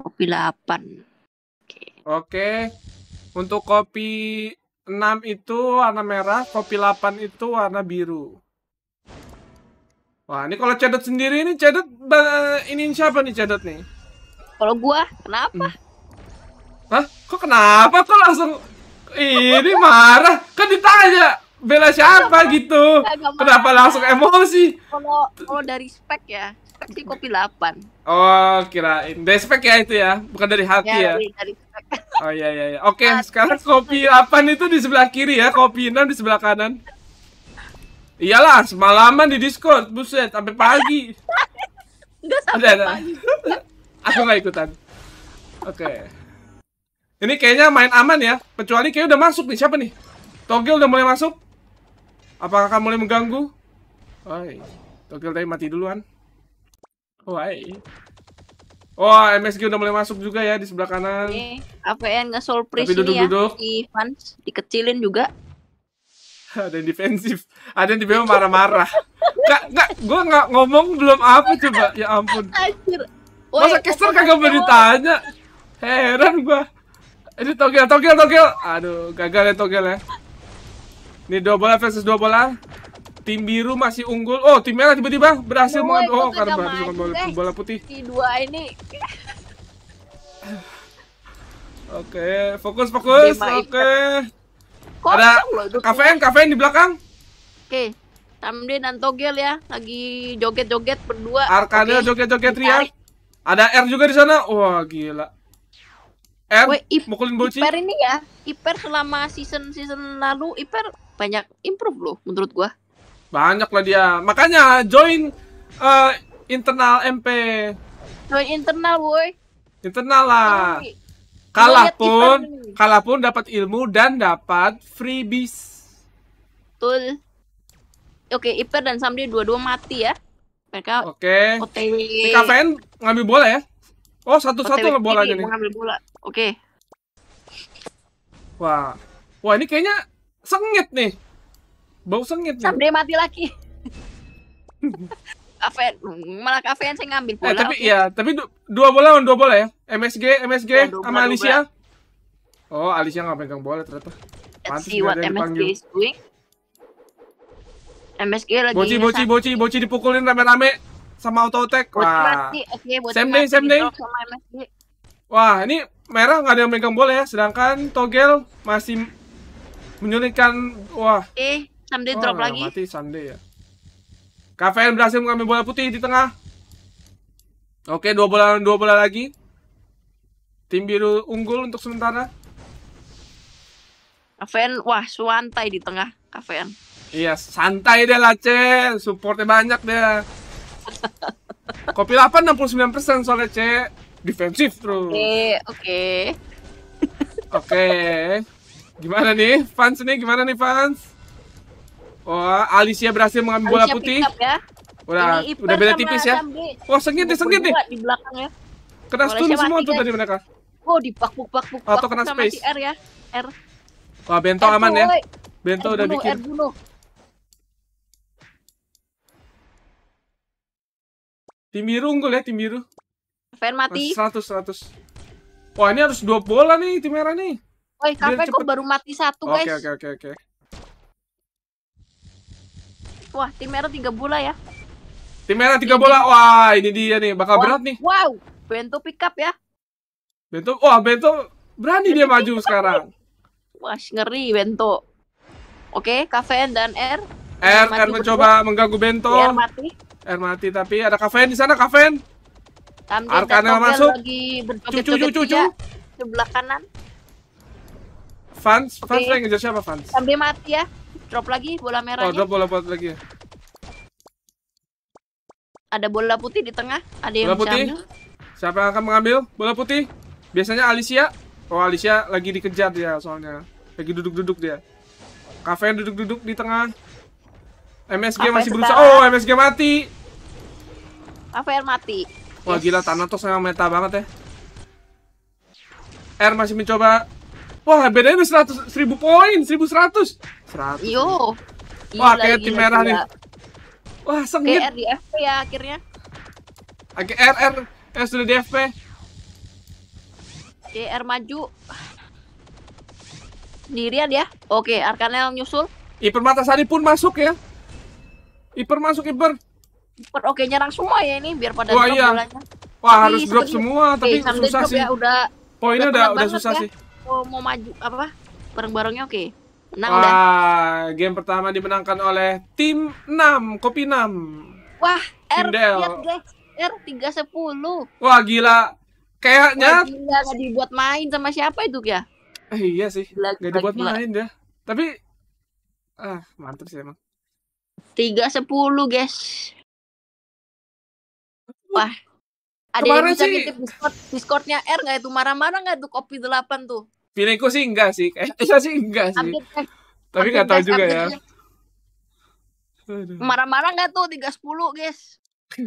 Speaker 3: Kopi 8. Oke. Okay. Oke.
Speaker 2: Okay. Untuk kopi 6 itu warna merah, kopi 8 itu warna biru. Wah, ini kalau cedet sendiri ini cedet eh, ini siapa nih cedet nih? Kalau gua, kenapa? Hmm. Hah? Kok kenapa? Kok langsung ini marah? Kan ditanya bela siapa gitu. kenapa langsung emosi?
Speaker 3: Kalau kalau dari spek ya, spek sih kopi delapan.
Speaker 2: Oh, kirain. Dari spek ya itu ya, bukan dari hati ya. ya.
Speaker 1: Dari, spek.
Speaker 2: Oh iya iya iya. Oke, nah, sekarang kopi 8 itu di sebelah kiri ya, kopi enam di sebelah kanan. Iyalah, semalaman di Discord, buset, sampai pagi. Enggak sampai pagi aku nggak ikutan oke okay. ini kayaknya main aman ya kecuali kayak udah masuk nih siapa nih togel udah mulai masuk apakah akan mulai mengganggu Oi, togel tadi mati duluan Oi. Wah, oh, MSG udah mulai masuk juga ya di sebelah kanan.
Speaker 3: Apa yang nggak surprise duduk -duduk. ya. Di fans dikecilin juga.
Speaker 2: Ada yang defensif, ada yang tiba marah-marah. Gak, gak. Gue gak ngomong belum apa coba. Ya ampun. Anjir, Woy, Masa caster kagak boleh ditanya? Heran gua. Ini togel, togel, togel. Aduh, gagal ya togel ya. Ini dua bola versus dua bola. Tim biru masih unggul. Oh, tim merah tiba-tiba berhasil mau Oh, karena berhasil mengambil bola, eh, bola putih. Si
Speaker 3: dua ini.
Speaker 2: Oke, okay, fokus, fokus. Oke. Okay. Ada kafein, kafein di belakang.
Speaker 3: Oke. Okay. Tamdin dan Togel ya, lagi joget-joget berdua. Arkana
Speaker 2: joget-joget Ria. Ada R juga di sana. Wah, gila. R Wait, mukulin bocil. Iper
Speaker 3: ini ya. Iper selama season-season lalu Iper banyak improve
Speaker 2: loh menurut gua. Banyak lah dia. Makanya join uh, internal MP.
Speaker 3: Join internal, woi.
Speaker 2: Internal lah. Oh,
Speaker 3: kalah pun,
Speaker 2: kalah pun dapat ilmu dan dapat freebies.
Speaker 3: Betul. Oke, Iper dan Samdi dua-dua mati ya. Mereka
Speaker 2: Oke. Okay. Di TKVN ngambil bola ya? Oh, satu-satu lah aja nih. Ngambil
Speaker 3: bola. Oke. Okay.
Speaker 2: Wah. Wah, ini kayaknya sengit nih. Bau sengit nih. Sampai
Speaker 3: mati lagi. kafe malah yang saya ngambil eh, bola. Eh, tapi okay. ya,
Speaker 2: tapi dua bola on dua bola ya. MSG, MSG ya, sama bola, Alicia. Oh, Alicia nggak pegang bola ternyata. Let's see what MSG is
Speaker 1: doing.
Speaker 3: MSG lagi Boci, boci, boci,
Speaker 2: boci dipukulin rame-rame sama auto attack. Wah. same day, same day. Wah, ini merah nggak ada yang megang bola ya, sedangkan Togel masih menyulitkan. Wah. Eh,
Speaker 1: Sunday oh, drop lagi. Mati
Speaker 2: Sunday ya. KVN berhasil mengambil bola putih di tengah. Oke, dua bola dua bola lagi. Tim biru unggul untuk sementara.
Speaker 3: KVN, wah, suantai di tengah KVN.
Speaker 2: Iya, santai deh lah, Cel. Supportnya banyak deh. Kopi 8 69% soalnya C defensif terus. Oke, okay, oke. Oke. Gimana nih? Fans nih gimana nih fans? oh, Alicia berhasil mengambil bola putih. ya. Udah, udah beda tipis ya. Wah, oh, sengit nih, sengit nih. Di belakang ya. Kena stun semua tuh ya? tadi mereka.
Speaker 3: Oh, di pak pakuk Atau kena space. R ya. R.
Speaker 2: Wah, Bento R aman ya. Eh. Bento udah bikin. Tim biru unggul ya, tim biru.
Speaker 3: Fan mati. 100
Speaker 2: 100. Wah, ini harus dua bola nih tim merah nih.
Speaker 3: Woi, kafe kok baru mati satu, guys. Oke, okay, oke, okay, oke, okay, Wah, tim merah tiga bola ya.
Speaker 2: Tim merah tiga bola. Wah, ini dia nih, bakal Wah. berat
Speaker 3: nih. Wow, Bento pick up ya.
Speaker 2: Bento, wah Bento berani Bento dia maju up. sekarang.
Speaker 3: Wah, ngeri Bento. Oke, kafe dan R. R, R mencoba mengganggu Bento. R mati.
Speaker 2: Air mati tapi ada kafein di sana kafein.
Speaker 3: Tamden Arkana masuk. cucu cucu cucu. Sebelah kanan.
Speaker 2: Fans, Fans okay. yang ngejar siapa Fans?
Speaker 3: Sampai mati ya. Drop lagi bola merahnya. Oh, drop
Speaker 2: bola buat lagi ya.
Speaker 3: Ada bola putih di tengah, ada yang bola putih.
Speaker 2: Siapa yang akan mengambil bola putih? Biasanya Alicia. Oh, Alicia lagi dikejar dia soalnya. Lagi duduk-duduk dia. Kafein duduk-duduk di tengah. MSG Apa masih berusaha. Oh, MSG mati.
Speaker 3: AVR mati.
Speaker 2: Wah yes. gila Thanatos sama meta banget ya. R masih mencoba. Wah, bedanya udah 100 1000 poin, 1100. 100. Yo. Gila, Wah, kayak tim merah gila. nih.
Speaker 3: Wah, sengit. R di FP ya akhirnya.
Speaker 2: Oke, R R R eh, sudah di FP.
Speaker 3: JR maju. Sendirian ya. Oke, Arkanel nyusul.
Speaker 2: Iper Sari pun masuk ya. Iper masuk Iper
Speaker 3: per oke nyerang semua ya ini biar pada Wah, drop iya. bolanya.
Speaker 2: Wah, tapi harus drop semua tapi okay, eh, susah sih. Ya, udah poinnya udah udah udah susah ya. sih.
Speaker 3: Mau, mau maju apa? Bareng-barengnya oke. Okay. Menang Wah,
Speaker 2: dah. game pertama dimenangkan oleh tim 6, Kopi 6.
Speaker 3: Wah, R lihat guys. R 310. Wah, gila. Kayaknya enggak dibuat main sama siapa itu ya? Eh, iya sih. Enggak dibuat gila. main dah. Tapi
Speaker 2: ah, mantap sih emang.
Speaker 3: 310, guys. Sumpah. Ada Kemarin yang bisa sih... Discord, Discordnya R nggak itu ya? marah-marah nggak tuh kopi delapan tuh?
Speaker 2: Pilihku sih enggak sih, eh, sih enggak sih. Update, eh, Tapi nggak tahu juga ya.
Speaker 3: Marah-marah nggak tuh tiga sepuluh guys?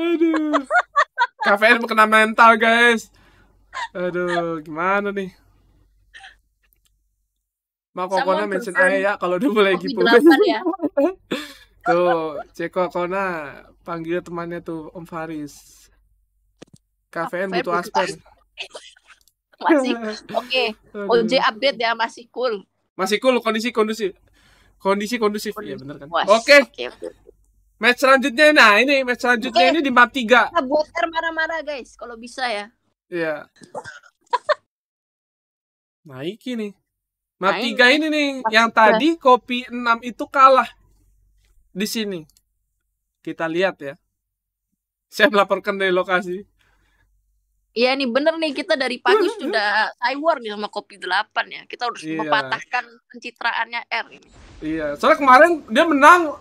Speaker 3: Aduh.
Speaker 2: KVN kena mental guys. Aduh, gimana nih? Mak Kokona mention ayah ya kalau udah mulai gitu.
Speaker 1: Ya.
Speaker 2: Tuh, Ceko Kona panggil temannya tuh Om Faris. KVN ah, butuh aspen.
Speaker 1: masih oke.
Speaker 3: Okay. OJ update ya masih cool.
Speaker 2: Masih cool kondisi kondusif. Kondisi kondusif. Iya benar kan. Oke. Okay. Okay, Match selanjutnya nah ini match selanjutnya okay. ini di map 3.
Speaker 3: Saboter marah-marah guys kalau bisa ya.
Speaker 2: Iya. Naik ini, Map 3 ini nih yang tadi kopi enam itu kalah di sini kita lihat ya saya melaporkan dari lokasi
Speaker 3: Iya nih bener nih kita dari pagi sudah cyber nih sama kopi 8 ya. Kita harus iya. mematahkan pencitraannya R ini.
Speaker 2: Iya, soalnya kemarin dia menang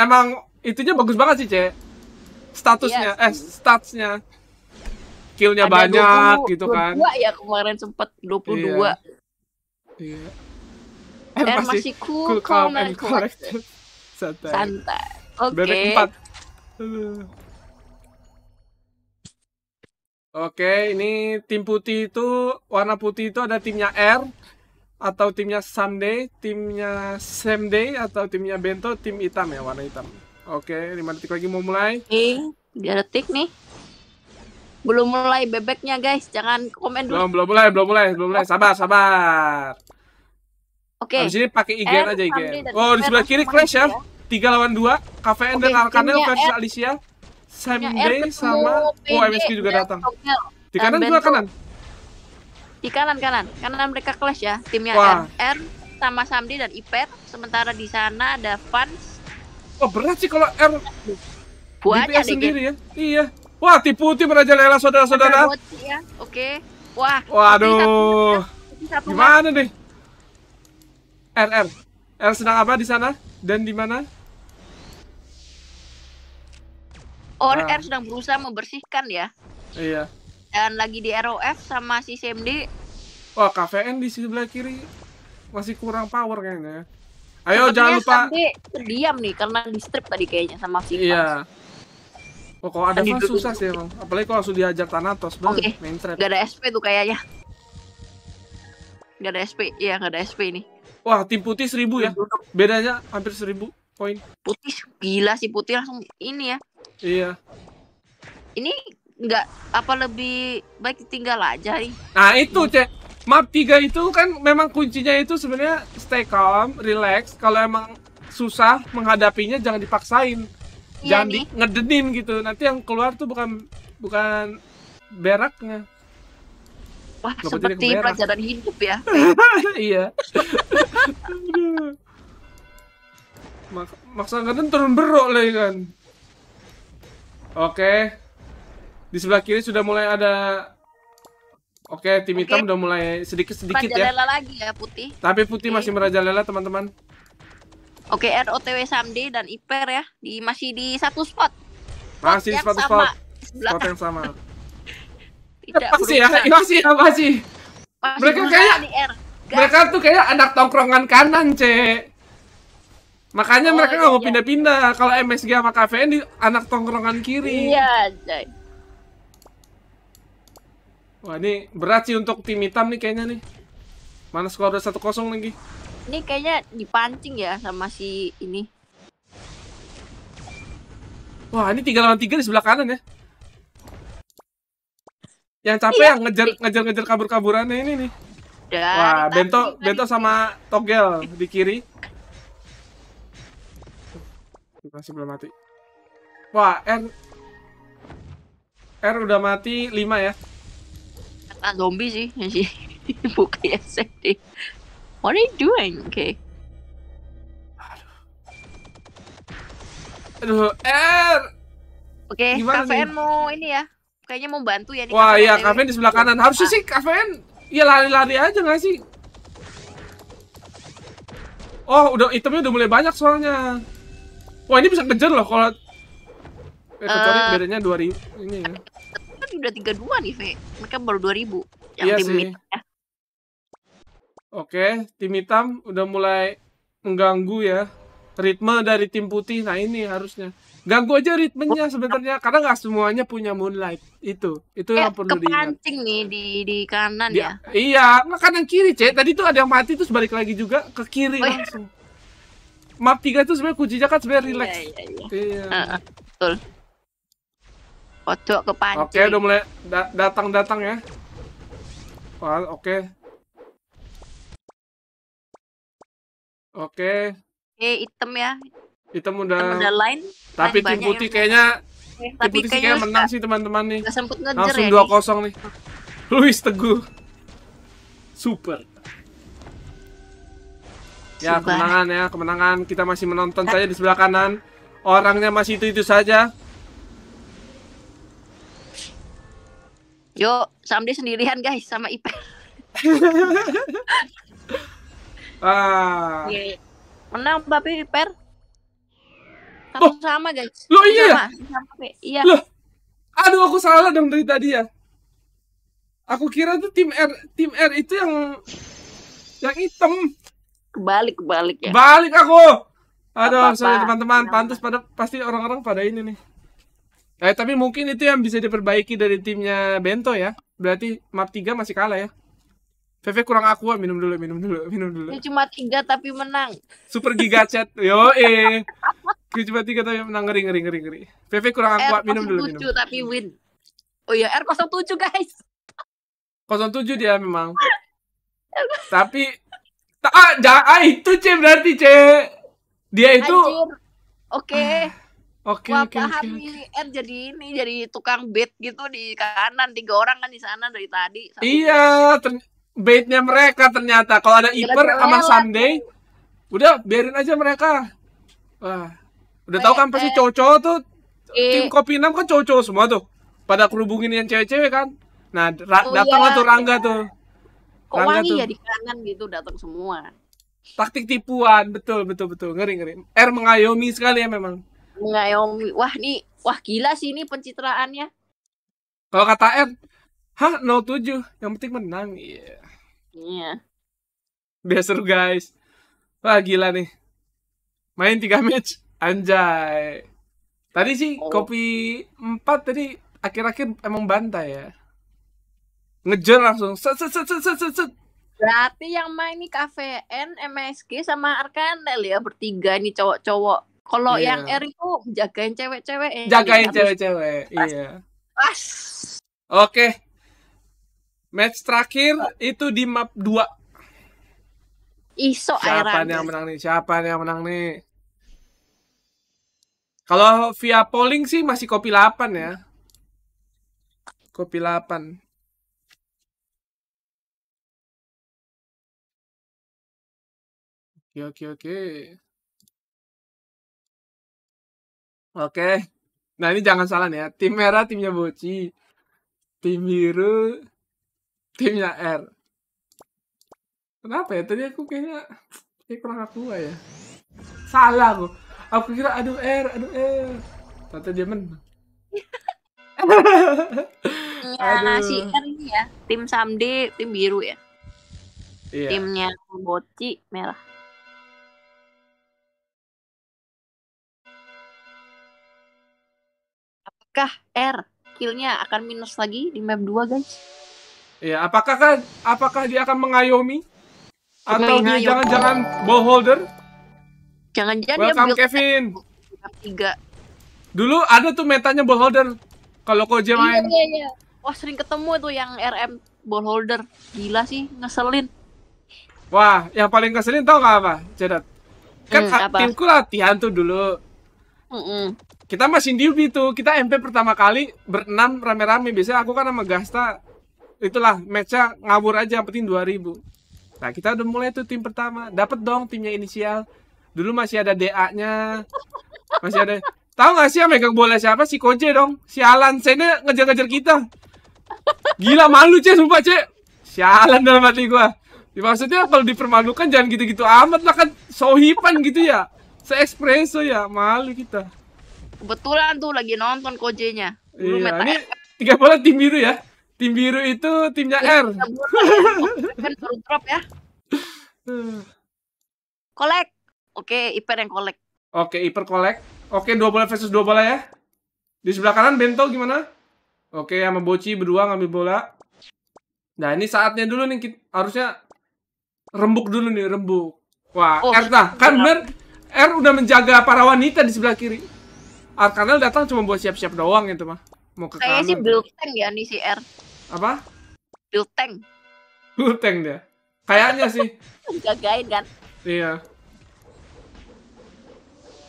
Speaker 2: emang itunya bagus banget sih, cek Statusnya iya, eh statusnya Killnya Ada banyak 20, gitu kan. 22
Speaker 3: ya kemarin sempat 22. Iya. iya. R, R masih, masih cool, calm, calm,
Speaker 1: and collected.
Speaker 2: Santai. Santai. Bebek empat. Oke, ini tim putih itu warna putih itu ada timnya R atau timnya Sunday, timnya day atau timnya Bento, tim hitam ya warna hitam. Oke, 5 detik lagi mau mulai. Oke, 3 detik nih.
Speaker 3: Belum mulai bebeknya guys, jangan komen dulu. Belum,
Speaker 2: belum mulai, belum mulai, belum mulai. Sabar, sabar. Oke. Di sini pakai IGN aja IG. Oh, di sebelah kiri Clash ya. ya tiga lawan dua KVN okay, dan Arkanel versus Alicia Sam Day sama oh MSG juga datang di kanan juga kanan
Speaker 3: di kanan kanan kanan mereka clash ya timnya Wah. R, R sama Samdi dan Iper sementara di sana ada Fans
Speaker 2: oh, berat sih kalau R buatnya sendiri ya iya wah tipu tim raja lela saudara saudara
Speaker 3: ya. oke wah waduh gimana
Speaker 2: nih rr R R sedang apa di sana dan di mana
Speaker 3: ORR nah. uh. sedang berusaha membersihkan ya. Iya. Dan lagi di ROF sama si CMD.
Speaker 2: Wah, KVN di sebelah kiri masih kurang power kayaknya. Ayo jangan lupa.
Speaker 3: Sampai terdiam nih karena di strip tadi kayaknya sama si
Speaker 2: Iya. Oh, kalau ada mah susah sih emang. Apalagi kalau langsung diajar Thanatos, bener. Okay. Main trap. Gak ada
Speaker 3: SP tuh kayaknya. Gak ada SP, iya gak ada SP ini.
Speaker 2: Wah, tim putih seribu ya. Bedanya hampir seribu poin. Putih, gila sih
Speaker 3: putih langsung ini ya. Iya. Ini nggak apa lebih baik tinggal aja nih.
Speaker 2: Nah itu cek map 3 itu kan memang kuncinya itu sebenarnya stay calm, relax. Kalau emang susah menghadapinya jangan dipaksain. Iya jangan di ngedenin gitu. Nanti yang keluar tuh bukan bukan beraknya. Wah, Loh, seperti pelajaran hidup ya. iya. Mak maksa kan turun berok lagi kan. Oke. Di sebelah kiri sudah mulai ada Oke, tim hitam okay. udah mulai sedikit-sedikit ya. Merajalela
Speaker 3: lagi ya putih.
Speaker 2: Tapi putih okay. masih merajalela, teman-teman.
Speaker 3: Oke, ROTW Samdi dan Iper ya, di masih di satu spot.
Speaker 2: Masih di spot. Spot, spot yang sama.
Speaker 3: Tidak masih ya, masih ya, masih.
Speaker 2: masih mereka kayak mereka tuh kayak anak tongkrongan kanan, Cek. Makanya oh, mereka nggak iya, mau pindah-pindah. Kalau MSG sama KVN di anak tongkrongan kiri.
Speaker 3: Iya, Jay.
Speaker 2: Wah, ini berat sih untuk tim hitam nih kayaknya nih. Mana skor udah 1-0 lagi.
Speaker 3: Ini kayaknya dipancing ya sama
Speaker 2: si ini. Wah, ini 3 lawan 3 di sebelah kanan ya. Yang capek iya. yang ngejar ngejar ngejar kabur-kaburannya ini nih. Wah, Bento Bento sama Togel di kiri. Masih belum mati. Wah, R... R udah mati 5 ya? Kata zombie sih, sih.
Speaker 3: bukannya What are you doing? Okay.
Speaker 2: Aduh, R. Oke, okay, KVN
Speaker 3: mau ini ya. Kayaknya mau bantu ya nih. Wah, iya, ya, KVN di sebelah kanan. Harusnya ah. sih KVN
Speaker 2: Iya lari-lari aja nggak sih? Oh, udah itemnya udah mulai banyak soalnya. Wah ini bisa kejar loh kalau eh, kecuali uh, eh. bedanya 2000 ini ya.
Speaker 3: Kan udah 32 nih, V. Mereka baru 2000
Speaker 2: yang iya tim hitam ya. Oke, tim hitam udah mulai mengganggu ya. Ritme dari tim putih. Nah, ini harusnya. Ganggu aja ritmenya sebenarnya karena nggak semuanya punya moonlight. Itu, itu eh, yang perlu diingat.
Speaker 3: Kepancing nih di di kanan di, ya.
Speaker 2: Iya, nah, kanan kiri, Cek. Tadi tuh ada yang mati terus balik lagi juga ke kiri oh, iya. langsung map 3 itu sebenarnya kuncinya kan sebenarnya iya, relax. Iya,
Speaker 1: iya, iya. iya.
Speaker 2: betul. Kocok ke pancing. Oke, okay, udah mulai da datang-datang ya. Wah, oke. Okay. Oke.
Speaker 3: Okay. Eh, hitam ya.
Speaker 2: Item udah. Item udah line. Tapi line tim putih ya. kayaknya eh, tim putih kayaknya menang sih teman-teman nih. Langsung ya, Langsung 2-0 nih. nih. Luis Teguh. Super. Ya, kemenangan ya, kemenangan. Kita masih menonton saja di sebelah kanan. Orangnya masih itu-itu saja.
Speaker 3: Yo, Samdi sendirian guys sama Ipe. ah. Iya, iya. Menang babi Ipe. Sama, sama guys. Lo iya. Sama, sama, iya. Loh.
Speaker 2: Aduh aku salah dong dari tadi ya. Aku kira tuh tim R tim R itu yang yang hitam
Speaker 3: kebalik kebalik ya balik aku aduh sorry
Speaker 2: teman-teman ya pantas pada pasti orang-orang pada ini nih eh tapi mungkin itu yang bisa diperbaiki dari timnya Bento ya berarti map 3 masih kalah ya VV kurang aku ah. minum dulu minum dulu minum dulu ini
Speaker 3: cuma tiga tapi menang
Speaker 2: super giga chat yo eh cuma tiga tapi menang ngeri ngeri ngeri ngeri VV kurang aku ah. minum dulu minum
Speaker 3: tapi win oh ya R07 guys
Speaker 2: 07 dia memang tapi ah, jangan ah, itu C berarti C dia itu oke oke oke oke
Speaker 3: er, jadi ini jadi tukang bait gitu di kanan tiga orang kan di sana dari tadi
Speaker 2: iya ter- baitnya mereka ternyata kalau ada Iper sama Sunday udah biarin aja mereka wah udah tau kan pasti eh. cowok tuh e. tim kopi enam kan cowok semua tuh pada kerubungin yang cewek-cewek kan nah oh, datanglah iya, tuh Rangga iya. tuh kok Rangga wangi tuh. ya di
Speaker 3: kanan gitu datang semua
Speaker 2: taktik tipuan betul betul betul ngeri ngeri R er mengayomi sekali ya memang
Speaker 3: mengayomi wah nih wah gila sih ini pencitraannya
Speaker 2: kalau kata R er, hah 07 yang penting menang iya yeah. iya yeah. biar seru guys wah gila nih main tiga match anjay tadi sih oh. kopi empat tadi akhir-akhir emang bantai ya ngejar langsung set set set set set set
Speaker 3: berarti yang main nih KVN MSG sama Arkanel ya bertiga nih cowok-cowok kalau yeah. yang R itu jagain cewek-cewek ya, jagain
Speaker 2: cewek-cewek iya pas oke okay. match terakhir itu di map 2
Speaker 3: Iso Siapa nih yang
Speaker 2: menang nih? Siapa nih yang menang nih? Kalau via polling sih masih kopi 8 ya.
Speaker 1: Kopi 8. Oke, oke, oke. Oke. Nah, ini jangan salah nih ya. Tim
Speaker 2: merah timnya Boci. Tim biru timnya R. Kenapa ya? Tadi aku kayaknya kayak kurang aku ya. Salah aku. Aku kira aduh R, aduh R. Tante dia menang. Timnya si R
Speaker 3: ini ya. Tim Samde, tim biru ya. Iya. Timnya Boci merah. apakah R skillnya akan minus lagi di map 2 guys?
Speaker 2: Ya, apakah kan apakah dia akan mengayomi? Atau dia jangan-jangan ball holder?
Speaker 3: Jangan-jangan Welcome Kevin. Tiga.
Speaker 2: Dulu ada tuh metanya ball holder kalau Koje iya, main. Iya,
Speaker 3: iya, Wah, sering ketemu tuh yang RM ball holder. Gila sih, ngeselin.
Speaker 2: Wah, yang paling ngeselin tau gak apa, Cedat?
Speaker 3: Kan hmm, apa? timku
Speaker 2: latihan tuh dulu. Mm -mm kita masih newbie tuh kita MP pertama kali berenam rame-rame biasanya aku kan sama Gasta itulah matchnya ngabur aja yang penting 2000 nah kita udah mulai tuh tim pertama dapat dong timnya inisial dulu masih ada DA nya masih ada tahu nggak sih yang megang bola siapa si Koje dong sialan Sene ngejar-ngejar kita gila malu cek sumpah cek sialan dalam hati gua ya, maksudnya kalau dipermalukan jangan gitu-gitu amat lah kan sohipan gitu ya se ya malu kita
Speaker 3: Kebetulan tuh lagi nonton Kojenya. Dulu iya, ini
Speaker 2: tiga bola tim biru ya. Tim biru itu timnya ya, R.
Speaker 3: Kan baru drop ya. Kolek. Oke, Iper yang kolek.
Speaker 2: Oke, Iper kolek. Oke, dua bola versus dua bola ya. Di sebelah kanan Bento gimana? Oke, sama Boci berdua ngambil bola. Nah, ini saatnya dulu nih kita, harusnya rembuk dulu nih, rembuk. Wah, oh, R nah, kan bener. R udah menjaga para wanita di sebelah kiri. Arkanel datang cuma buat siap-siap doang gitu mah. Mau ke Kayaknya sih build
Speaker 3: tank ya nih si R. Apa? Build tank.
Speaker 2: Build tank dia. Kayaknya sih.
Speaker 3: Jagain kan.
Speaker 2: Iya.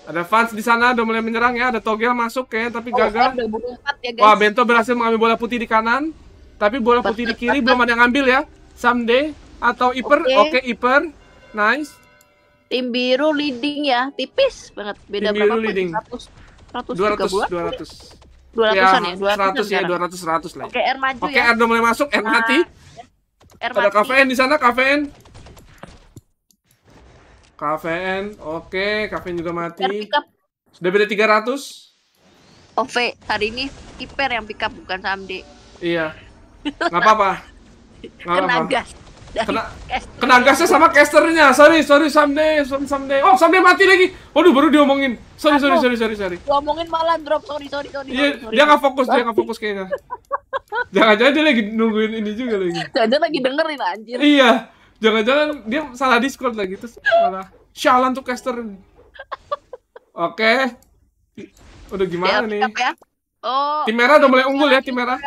Speaker 2: Ada fans di sana udah mulai menyerang ya. Ada Togel masuk ya, tapi oh, gagal.
Speaker 3: Ya,
Speaker 2: Wah, Bento berhasil mengambil bola putih di kanan, tapi bola putih di kiri belum ada yang ambil ya. Someday atau Iper, oke okay. okay, Iper. Nice.
Speaker 3: Tim biru leading ya, tipis banget beda Tim biru berapa leading. 100 ratus
Speaker 2: 200 200 dua ya, ya? Ya, ya, dua ratus ya, dua ratus lah. Oke, R Oke, ya. R udah mulai masuk, R nah, mati. R Ada kafein di sana, kafein. Kafein, oke, kafein juga mati. Sudah beda tiga ratus.
Speaker 3: OV, hari ini kiper yang pick up bukan Samde.
Speaker 2: Iya. Gak apa-apa.
Speaker 3: Kena, kena gasnya sama casternya. Sorry,
Speaker 2: sorry someday, someday. Oh, someday mati lagi. Waduh, baru diomongin. Sorry, sorry, sorry, sorry, sorry.
Speaker 3: Diomongin malah drop. Sorry, sorry, sorry. Iya, dia nggak
Speaker 2: fokus, dia nggak fokus kayaknya. Jangan-jangan dia lagi nungguin ini juga lagi. Jangan-jangan lagi dengerin anjir. Iya. Jangan-jangan dia salah Discord lagi terus malah Shalan tuh caster. Oke. Udah gimana nih? Ya. Oh. Tim merah udah mulai unggul ya, tim merah.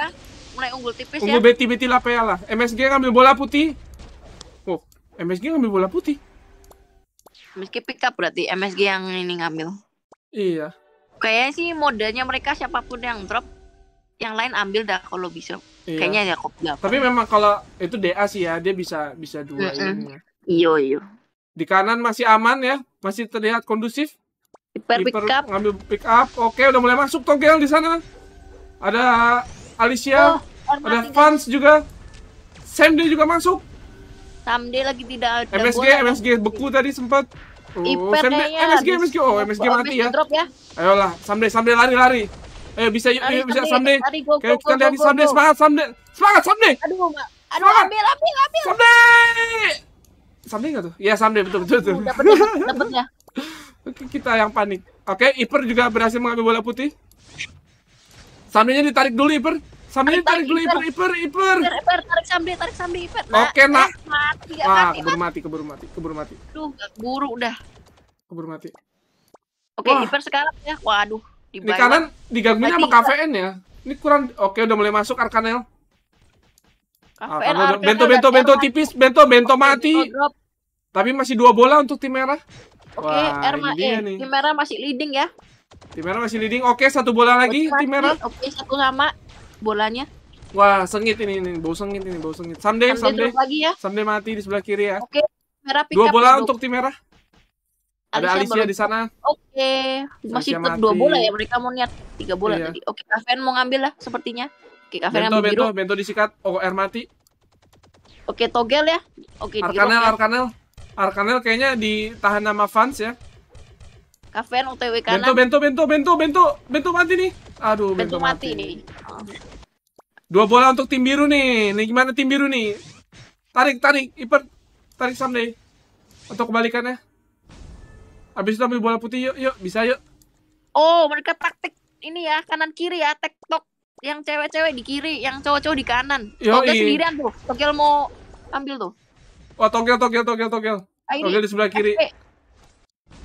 Speaker 3: Mulai unggul tipis unggul ya. Unggul
Speaker 2: beti-beti lah ya lah. MSG ngambil bola putih. MSG ngambil bola putih. MSG pick up berarti MSG
Speaker 3: yang ini ngambil. Iya. Kayaknya sih modalnya mereka siapapun yang drop yang lain ambil dah kalau bisa.
Speaker 2: Iya. Kayaknya ya kok Tapi memang kalau itu DA sih ya, dia bisa bisa dua mm -hmm. ini. Iyo iyo. Di kanan masih aman ya, masih terlihat kondusif. Hiper pick up. Ngambil pick up. Oke, udah mulai masuk togel di sana. Ada Alicia, oh, ada Fans juga. Sam dia juga masuk.
Speaker 3: Samde lagi tidak ada MSG, bola. MSG
Speaker 2: beku tadi sempat. Oh, Iper ya, MSG, MSG, oh MSG oh, mati MSG ya. Drop ya. Ayolah, Samde, Samde lari, lari. Eh bisa, yuk, lari, yuk bisa Samde. Kayak kita lihat Samde, semangat Samde, semangat Samde. Aduh, Mbak. Aduh, semangat. ambil, ambil, ambil. Samde. Samde nggak tuh? Ya Samde betul betul betul. Dapat, ya, ya. Oke, kita yang panik. Oke, Iper juga berhasil mengambil bola putih. Samde-nya ditarik dulu Iper. Sambil tarik dulu Iper, Iper, Iper. Iper, Iper
Speaker 3: tarik Sambil, tarik Sambil, Iper. Nah, Oke, Nak. Eh, mati, ya, Wah, mati, keburu
Speaker 2: mati, keburu mati, keburu mati.
Speaker 3: Duh, buru udah.
Speaker 2: Keburu mati. Oke, Wah. Iper
Speaker 3: sekarang ya. Waduh, di,
Speaker 2: di kanan sama KVN ya. Ini kurang Oke, udah mulai masuk Arkanel.
Speaker 1: KVN, ah, bento, bento, bento
Speaker 2: tipis, bento, bento mati. Tapi masih dua bola untuk tim merah. Oke, R eh,
Speaker 3: tim merah masih leading ya.
Speaker 2: Tim merah masih leading. Oke, satu bola lagi tim merah.
Speaker 3: Oke, satu sama bolanya.
Speaker 2: Wah, sengit ini ini, bau sengit ini, bau sengit. Sampai sampai lagi ya. mati di sebelah kiri ya. Oke,
Speaker 3: merah pick Dua bola untuk tim merah. Ada Alicia, baru. di sana. Oke, masih tetap dua bola ya mereka mau niat
Speaker 2: tiga bola iya. tadi. Oke,
Speaker 3: Kaven mau ngambil lah sepertinya. Oke, Kaven ngambil biru. Bento,
Speaker 2: Bento disikat. Oh, R mati.
Speaker 3: Oke, togel ya. Oke, Arkanel, ya. Arkanel.
Speaker 2: Arkanel kayaknya ditahan sama fans ya.
Speaker 3: Kaven OTW kanan. Bento, Bento,
Speaker 2: Bento, Bento, Bento, Bento mati nih. Aduh, Bento, Bento mati. mati nih. Oh. Dua bola untuk tim biru nih. Nih gimana tim biru nih? Tarik, tarik. Iper, tarik someday. Untuk kebalikannya. Habis itu ambil bola putih, yuk, yuk. Bisa, yuk.
Speaker 3: Oh, mereka taktik ini ya. Kanan-kiri ya, tektok. Yang cewek-cewek di kiri, yang cowok-cowok di kanan. Togel sendirian tuh. Togel mau ambil
Speaker 2: tuh. Wah, togel, togel, togel, togel. Ah, togel di sebelah kiri.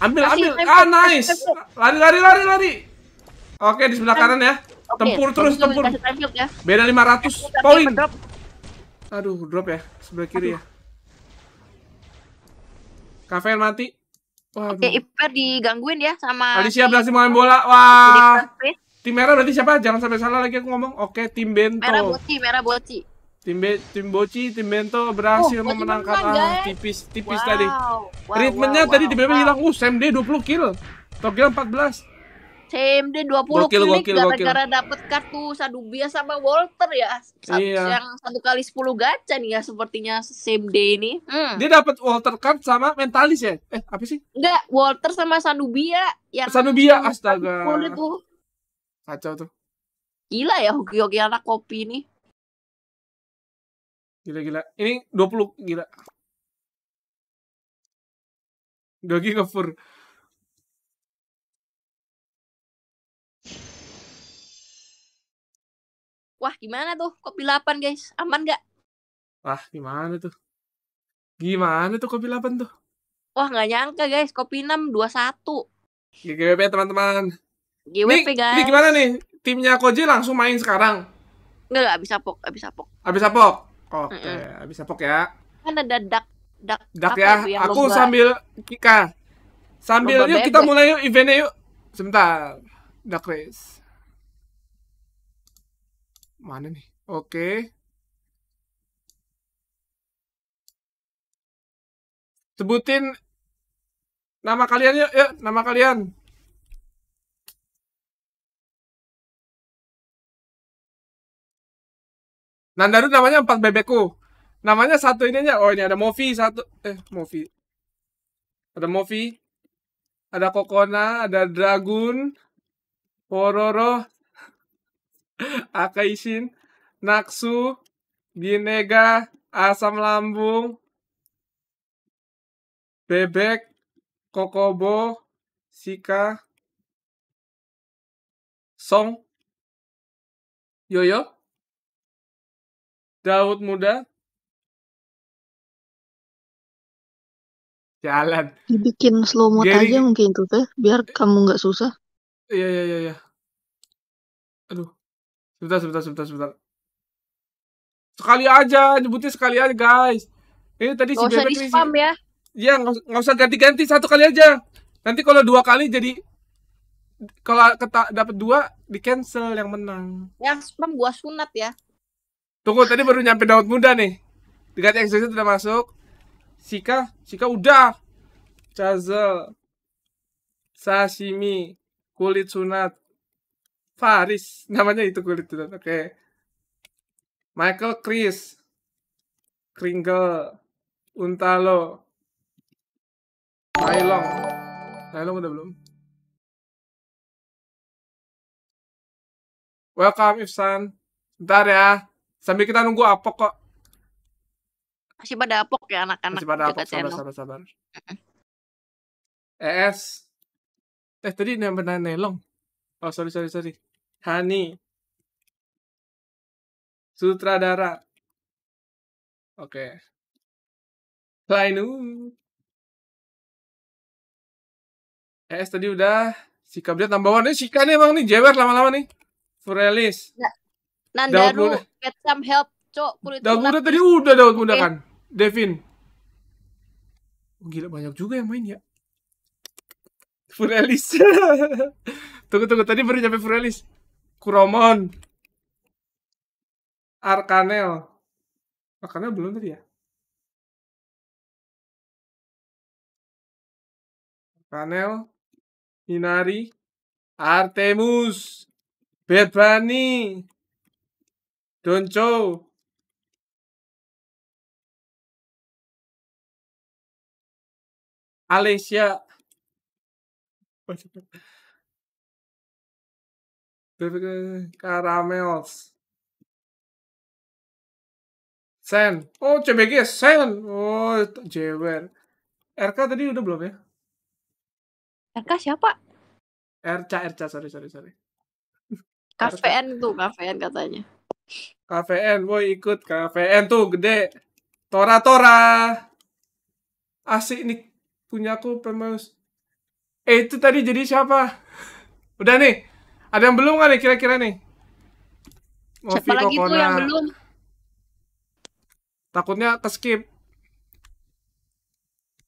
Speaker 2: Ambil, ambil. ah, nice. Lari, lari, lari, lari. Oke, di sebelah kanan ya okay. tempur terus Aku tempur
Speaker 3: traffic, ya. beda 500 poin
Speaker 2: aduh drop ya sebelah kiri ya. aduh. ya Kafe mati Oke, okay,
Speaker 3: Iper digangguin ya sama
Speaker 2: Alicia berhasil main bola. Wah. Tim merah berarti siapa? Jangan sampai salah lagi aku ngomong. Oke, tim Bento. Merah Boci,
Speaker 3: merah Boci.
Speaker 2: Tim Be tim Boci, tim Bento berhasil oh, memenangkan ah, tipis tipis wow. tadi.
Speaker 3: Wow, Ritmenya wow, tadi tiba-tiba wow. hilang.
Speaker 2: Uh, Sam D 20 kill. Togel 14.
Speaker 3: CMD 20 gokil, klinik gara-gara dapat kartu sadu biasa sama Walter ya. Satu, iya. Yang satu kali 10 nih ya sepertinya CMD ini. Hmm.
Speaker 2: Dia dapat Walter card sama mentalis ya? Eh, apa sih?
Speaker 3: Enggak, Walter sama Sanubia yang
Speaker 2: Sanubia astaga. Itu. Kacau tuh.
Speaker 3: Gila
Speaker 1: ya hoki-hoki anak kopi ini. Gila gila. Ini 20 gila. Dogi ngefur. Wah, gimana tuh kopi 8, guys? Aman gak?
Speaker 2: Wah, gimana tuh? Gimana tuh kopi 8 tuh?
Speaker 3: Wah, gak nyangka, guys. Kopi 6 21.
Speaker 2: GWP, teman-teman. GWP, nih, guys. Ini gimana nih? Timnya Koji langsung main sekarang?
Speaker 3: Nggak, gak Abis apok, abis apok.
Speaker 2: Abis apok? Oke, okay, mm -mm. abis apok ya.
Speaker 3: Kan ada dak dak, dak ya. Aku lomba... sambil
Speaker 2: Kika. Sambil lomba yuk kita mulai yuk eventnya yuk. Sebentar. Dak race mana nih oke
Speaker 1: sebutin nama kalian yuk, yuk nama kalian Nandaru namanya empat bebekku namanya satu ini aja.
Speaker 2: oh ini ada Mofi. satu eh Mofi. ada Mofi. ada Kokona ada Dragon. Pororo Akaishin, Naksu, Ginega, asam lambung,
Speaker 1: bebek, kokobo, sika, song, yoyo, Daud muda, jalan. Dibikin slow mode aja mungkin tuh teh, biar kamu nggak susah. Iya iya iya. iya.
Speaker 2: Sebentar, sebentar, sebentar, sebentar. Sekali aja, nyebutnya sekali aja, guys. Ini tadi gak si bebek di spam ya. Iya, nggak usah ganti-ganti satu kali aja. Nanti kalau dua kali jadi kalau keta dapat dua di cancel yang menang. Yang spam gua sunat ya. Tunggu tadi baru nyampe Daud Muda nih. Tiga exercise sudah masuk. Sika, Sika udah. Chazel. Sashimi, kulit sunat, Faris namanya itu kulit itu oke okay. Michael Chris Kringle
Speaker 1: Untalo Lailong Lailong udah belum Welcome Ifsan Bentar ya Sambil kita nunggu apok kok Masih pada apok ya anak-anak Masih pada apok sabar sabar
Speaker 2: sabar ES Eh tadi nambah nelong Oh, sorry, sorry, sorry. Hani.
Speaker 1: Sutradara. Oke. Okay. Lainu. eh tadi udah. Sika dia tambah warna. Sika nih emang nih jewer lama-lama nih. Furelis. Nah,
Speaker 3: Nandaru, get some help, cok. Kulit Daud muda tadi udah Daud muda kan.
Speaker 2: Devin. Oh, gila banyak juga yang main ya. Furelis. Tunggu tunggu tadi baru nyampe Furelis Kuromon.
Speaker 1: Arkanel. Arkanel belum tadi ya? Arkanel. Hinari. Artemus. Bad Bunny. Doncho. Alicia. Caramels. Sen. Oh, CBG Sen.
Speaker 2: Oh, jewer. RK tadi udah belum ya? RK siapa? RC RC sorry, sorry, sorry.
Speaker 3: KVN tuh, KVN
Speaker 2: katanya. KVN, boy ikut KVN tuh gede. Tora Tora. Asik nih punya aku pemus. Eh itu tadi jadi siapa? Udah nih. Ada yang belum kan nih kira-kira nih?
Speaker 1: Movie Siapa lagi tuh yang belum?
Speaker 2: Takutnya keskip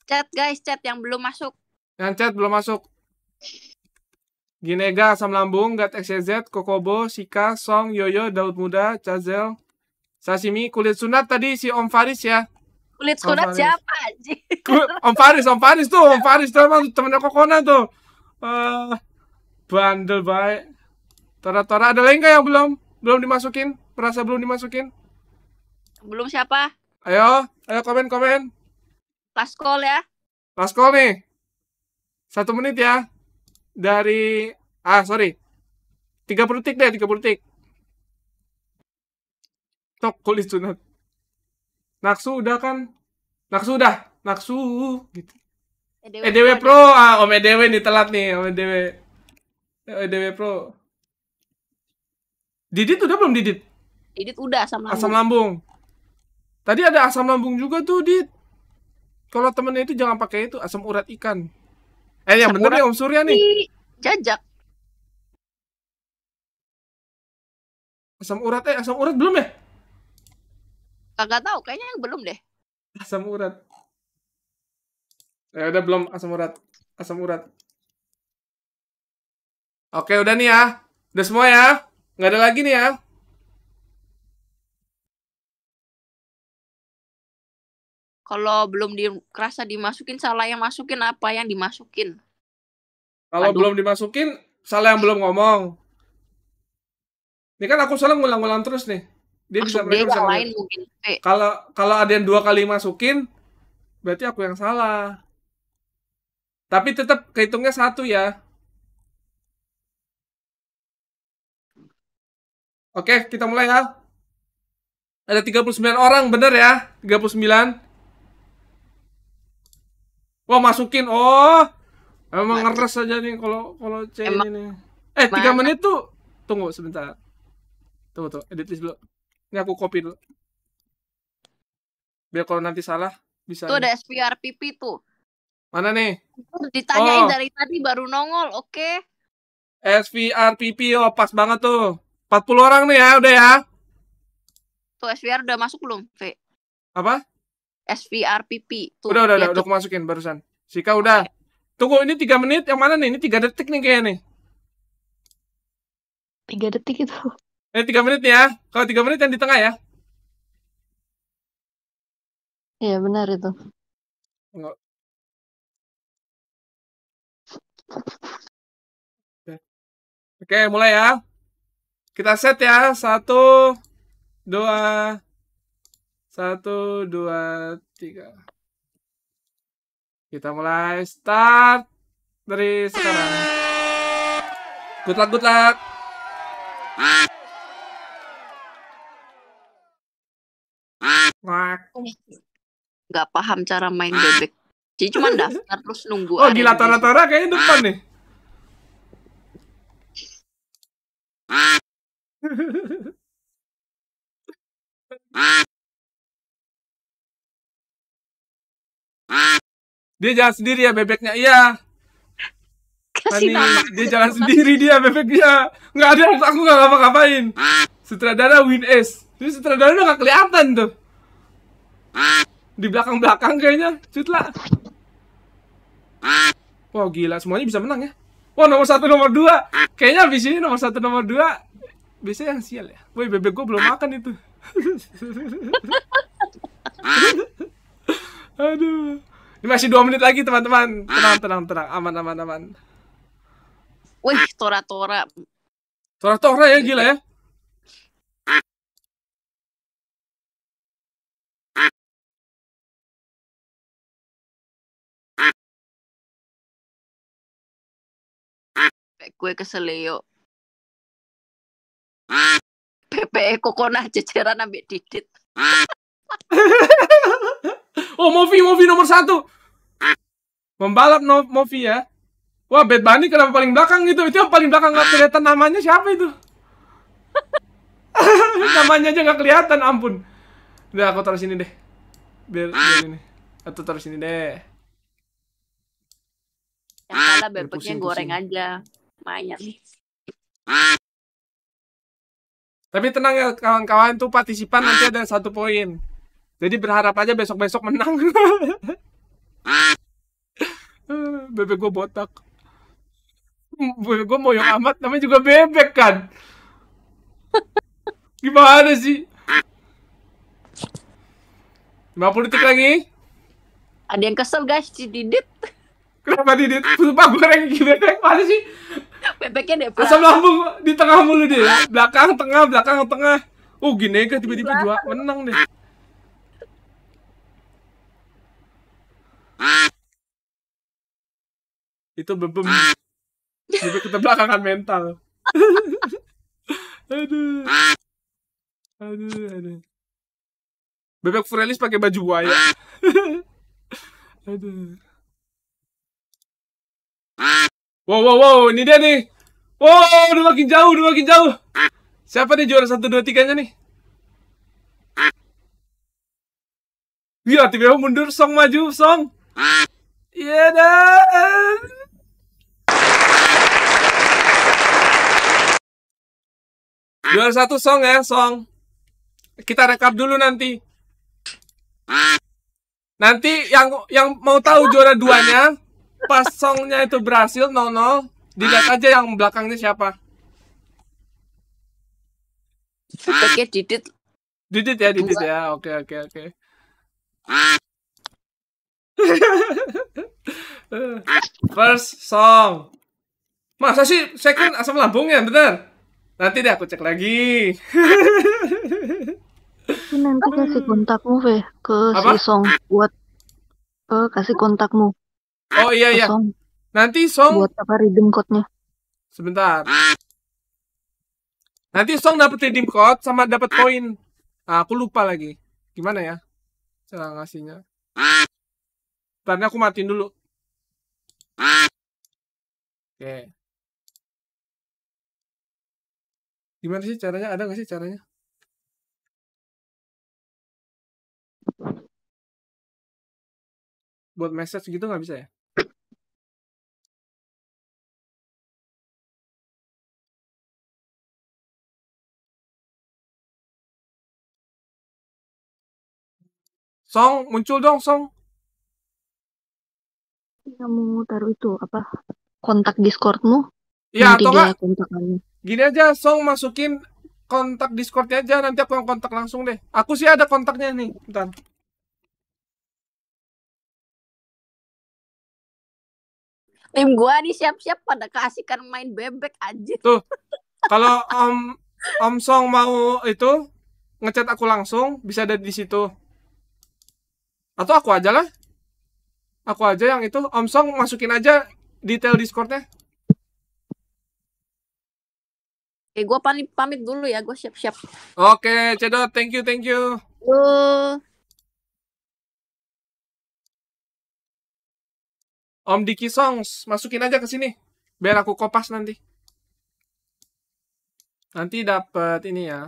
Speaker 3: Chat guys, chat yang belum masuk.
Speaker 2: Yang chat belum masuk. Ginega, Asam Lambung, Gat XYZ, Kokobo, Sika, Song, Yoyo, Daud Muda, Chazel, Sashimi, Kulit Sunat tadi si Om Faris ya. Kulit Sunat siapa Om Faris, Om Faris tuh, Om Faris tuh emang temennya Kokona tuh. Eh, bandel baik tora-tora ada lain yang belum belum dimasukin merasa belum dimasukin belum siapa ayo ayo komen komen last call ya last call nih satu menit ya dari ah sorry tiga puluh detik deh tiga puluh detik tok kulit sunat naksu udah kan naksu udah naksu gitu
Speaker 1: EDW, EDW Pro,
Speaker 2: ah, Om EDW nih telat nih, Om EDW. Eh, DW Pro. Didit udah belum Didit?
Speaker 3: Didit udah asam lambung. Asam
Speaker 2: lambung. Tadi ada asam lambung juga tuh, Dit. Kalau temennya itu jangan pakai itu asam urat ikan. Eh, yang benar bener nih Om Surya nih. Jajak. Asam urat eh asam urat belum ya?
Speaker 3: Kagak tahu, kayaknya yang belum deh.
Speaker 2: Asam urat. Eh, udah belum asam urat. Asam urat.
Speaker 1: Oke, udah nih ya. Udah semua ya. Nggak ada lagi nih ya.
Speaker 3: Kalau belum di, kerasa dimasukin, salah yang masukin apa yang dimasukin?
Speaker 2: Kalau belum dimasukin, salah yang belum ngomong. Ini kan aku salah ngulang-ngulang terus nih. Dia Maksud bisa dia bisa lain mungkin. Kalau kalau ada yang dua kali masukin, berarti aku yang salah. Tapi tetap kehitungnya satu ya. Oke, kita mulai ya. Ada 39 orang, bener ya? 39. Wah, masukin. Oh. Emang ngeres aja nih kalau kalau C ini. Nih. Eh, 3 menit tuh. Tunggu sebentar. Tunggu tuh, edit list dulu. Ini aku copy dulu. Biar kalau nanti salah bisa. Tuh ada
Speaker 3: SPRPP tuh. Mana nih? Ditanyain oh. dari tadi baru nongol, oke. Okay.
Speaker 2: SVRPP, oh pas banget tuh. 40 orang nih ya, udah ya.
Speaker 3: Tuh SVR udah masuk belum, V? Apa? SVR PP. Tuh, udah, udah, ya, udah, udah
Speaker 2: masukin barusan. Sika udah. Okay. Tunggu, ini 3 menit, yang mana nih? Ini 3 detik nih kayaknya nih. 3 detik itu. Eh, 3
Speaker 1: menit nih ya. Kalau 3 menit yang di tengah ya. Iya, benar itu. Enggak. Oke, mulai ya. Kita set ya.
Speaker 2: Satu, dua, satu, dua, tiga. Kita mulai start dari sekarang. Good luck, good luck.
Speaker 3: Gak paham cara main bebek. Jadi cuma daftar terus nunggu. Oh gila Tora-Tora kayaknya depan nih.
Speaker 2: dia jalan sendiri ya bebeknya iya Kasih Tani, dia jalan sendiri dia bebeknya nggak ada aku nggak ngapa-ngapain sutradara Win S ini sutradara enggak nggak kelihatan tuh di belakang belakang kayaknya Wah, wow gila semuanya bisa menang ya wow nomor satu nomor dua kayaknya abis ini nomor satu nomor dua biasanya yang sial ya woi bebek gue belum makan itu aduh ini masih dua menit lagi teman-teman tenang tenang tenang aman aman aman
Speaker 1: wih tora tora tora tora ya gila ya gue keseleo PPE kokona ceceran ambil didit.
Speaker 2: oh, Movi, Movi nomor satu. Membalap no, Movi ya. Wah, Bad Bunny kenapa paling belakang gitu? Itu yang paling belakang nggak kelihatan namanya siapa itu? namanya aja nggak kelihatan, ampun. Udah, aku taruh sini deh. Biar, biar ini. Atau taruh sini deh. Yang salah berbeknya goreng
Speaker 3: aja. Mayat.
Speaker 2: Tapi tenang ya kawan-kawan tuh partisipan nanti ada satu poin. Jadi berharap aja besok-besok menang. bebek gue botak. Bebek gue moyong amat, namanya juga bebek kan. Gimana sih? 50 detik lagi.
Speaker 3: Ada yang kesel guys, si Didit. Kenapa Didit? Sumpah gue ranking bebek. mana sih? bebeknya deh asam lambung
Speaker 2: di tengah mulu deh belakang tengah belakang tengah oh gini kan tiba-tiba dua menang deh itu bebem bebek belakangan mental aduh aduh aduh bebek Furelis pakai baju buaya aduh Wow, wow, wow, ini dia nih. Wow, udah makin jauh, udah makin jauh. Siapa nih juara satu dua tiganya nih? Iya, tiba-tiba mundur, Song maju, Song. Iya, yeah, dan... Juara satu Song ya, Song. Kita rekap dulu nanti. Nanti yang yang mau tahu juara duanya pasongnya itu berhasil 0-0 dilihat aja yang belakangnya siapa oke Didit Didit ya Didit ya oke oke oke First song Masa sih second asam lambungnya bener Nanti deh aku cek lagi
Speaker 3: Nanti kasih kontakmu Fe Ke Apa? si song buat
Speaker 2: uh, Kasih kontakmu Oh iya iya. Nanti Song buat apa redeem code-nya? Sebentar. Nanti Song dapat redeem code sama dapat poin. Nah, aku lupa lagi. Gimana ya? Cara ngasihnya. Tadi aku matiin dulu.
Speaker 1: Oke. Gimana sih caranya? Ada nggak sih caranya? Buat message gitu nggak bisa ya? Song, muncul dong, Song. Iya, mau taruh itu apa? Kontak
Speaker 2: Discordmu?
Speaker 3: Iya, atau enggak?
Speaker 2: Gini aja, Song masukin kontak
Speaker 1: Discordnya aja, nanti aku kontak langsung deh. Aku sih ada kontaknya nih, bentar. Tim gua nih siap-siap
Speaker 3: pada keasikan main bebek aja.
Speaker 2: Tuh.
Speaker 1: Kalau Om Om Song mau
Speaker 2: itu ngechat aku langsung bisa ada di situ. Atau aku aja lah. Aku aja yang itu. Om Song masukin aja detail Discordnya.
Speaker 3: Oke, eh, gue pamit, pamit dulu ya. Gue siap-siap.
Speaker 2: Oke, Cedo. Thank you, thank you. Halo. Om Diki Songs, masukin aja ke sini. Biar aku kopas nanti. Nanti dapat ini ya.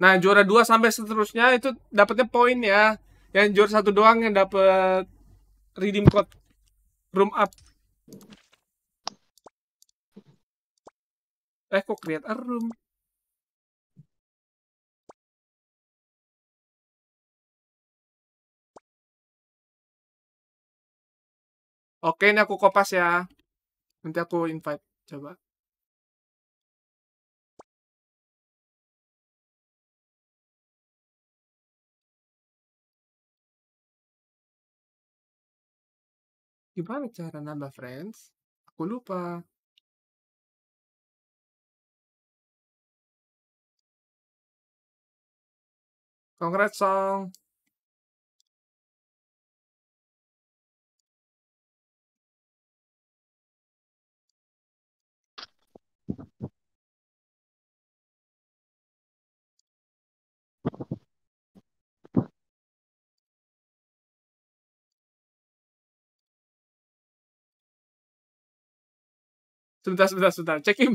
Speaker 2: Nah, juara 2 sampai seterusnya itu dapatnya poin ya. Yang juara satu doang yang dapat
Speaker 1: redeem code room up. Eh, kok create a room? Oke, ini aku kopas ya. Nanti aku invite coba. Gimana cara nambah friends? Aku lupa. Congrats, Song! Sebentar, sebentar, sebentar. Check him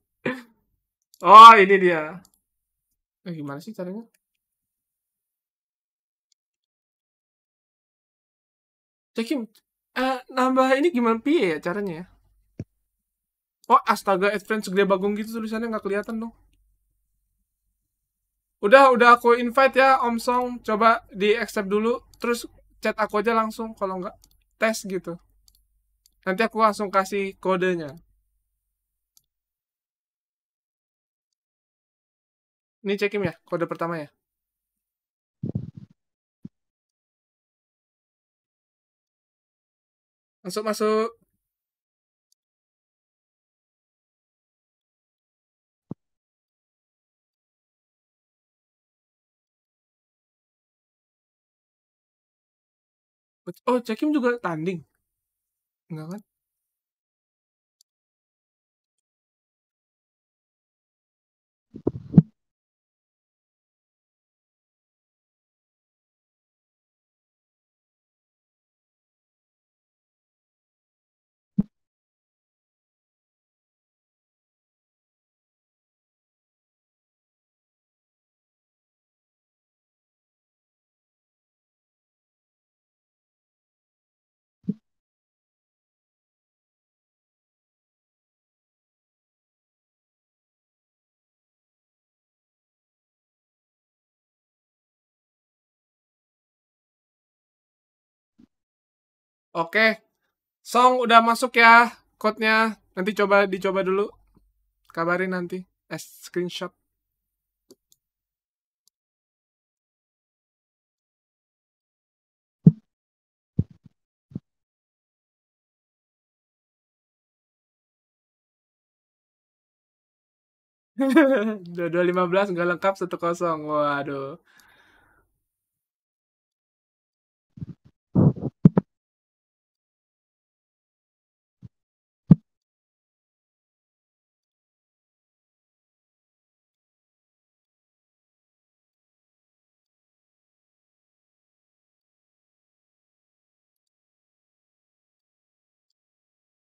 Speaker 1: oh, ini dia. Eh, gimana sih caranya? Check him Eh, nambah ini gimana pi ya caranya ya?
Speaker 2: Oh, astaga, advance gede bagong gitu tulisannya nggak kelihatan dong. Udah, udah aku invite ya Om Song. Coba di accept dulu. Terus chat aku aja langsung kalau nggak tes gitu. Nanti aku langsung kasih kodenya.
Speaker 1: Ini cekim ya, kode pertama ya. Masuk, masuk. Oh, Cekim juga tanding. Not. Oke. Song udah masuk ya code-nya. Nanti coba dicoba dulu. Kabarin nanti. Eh, screenshot. Dua dua lima belas nggak lengkap satu kosong. Waduh.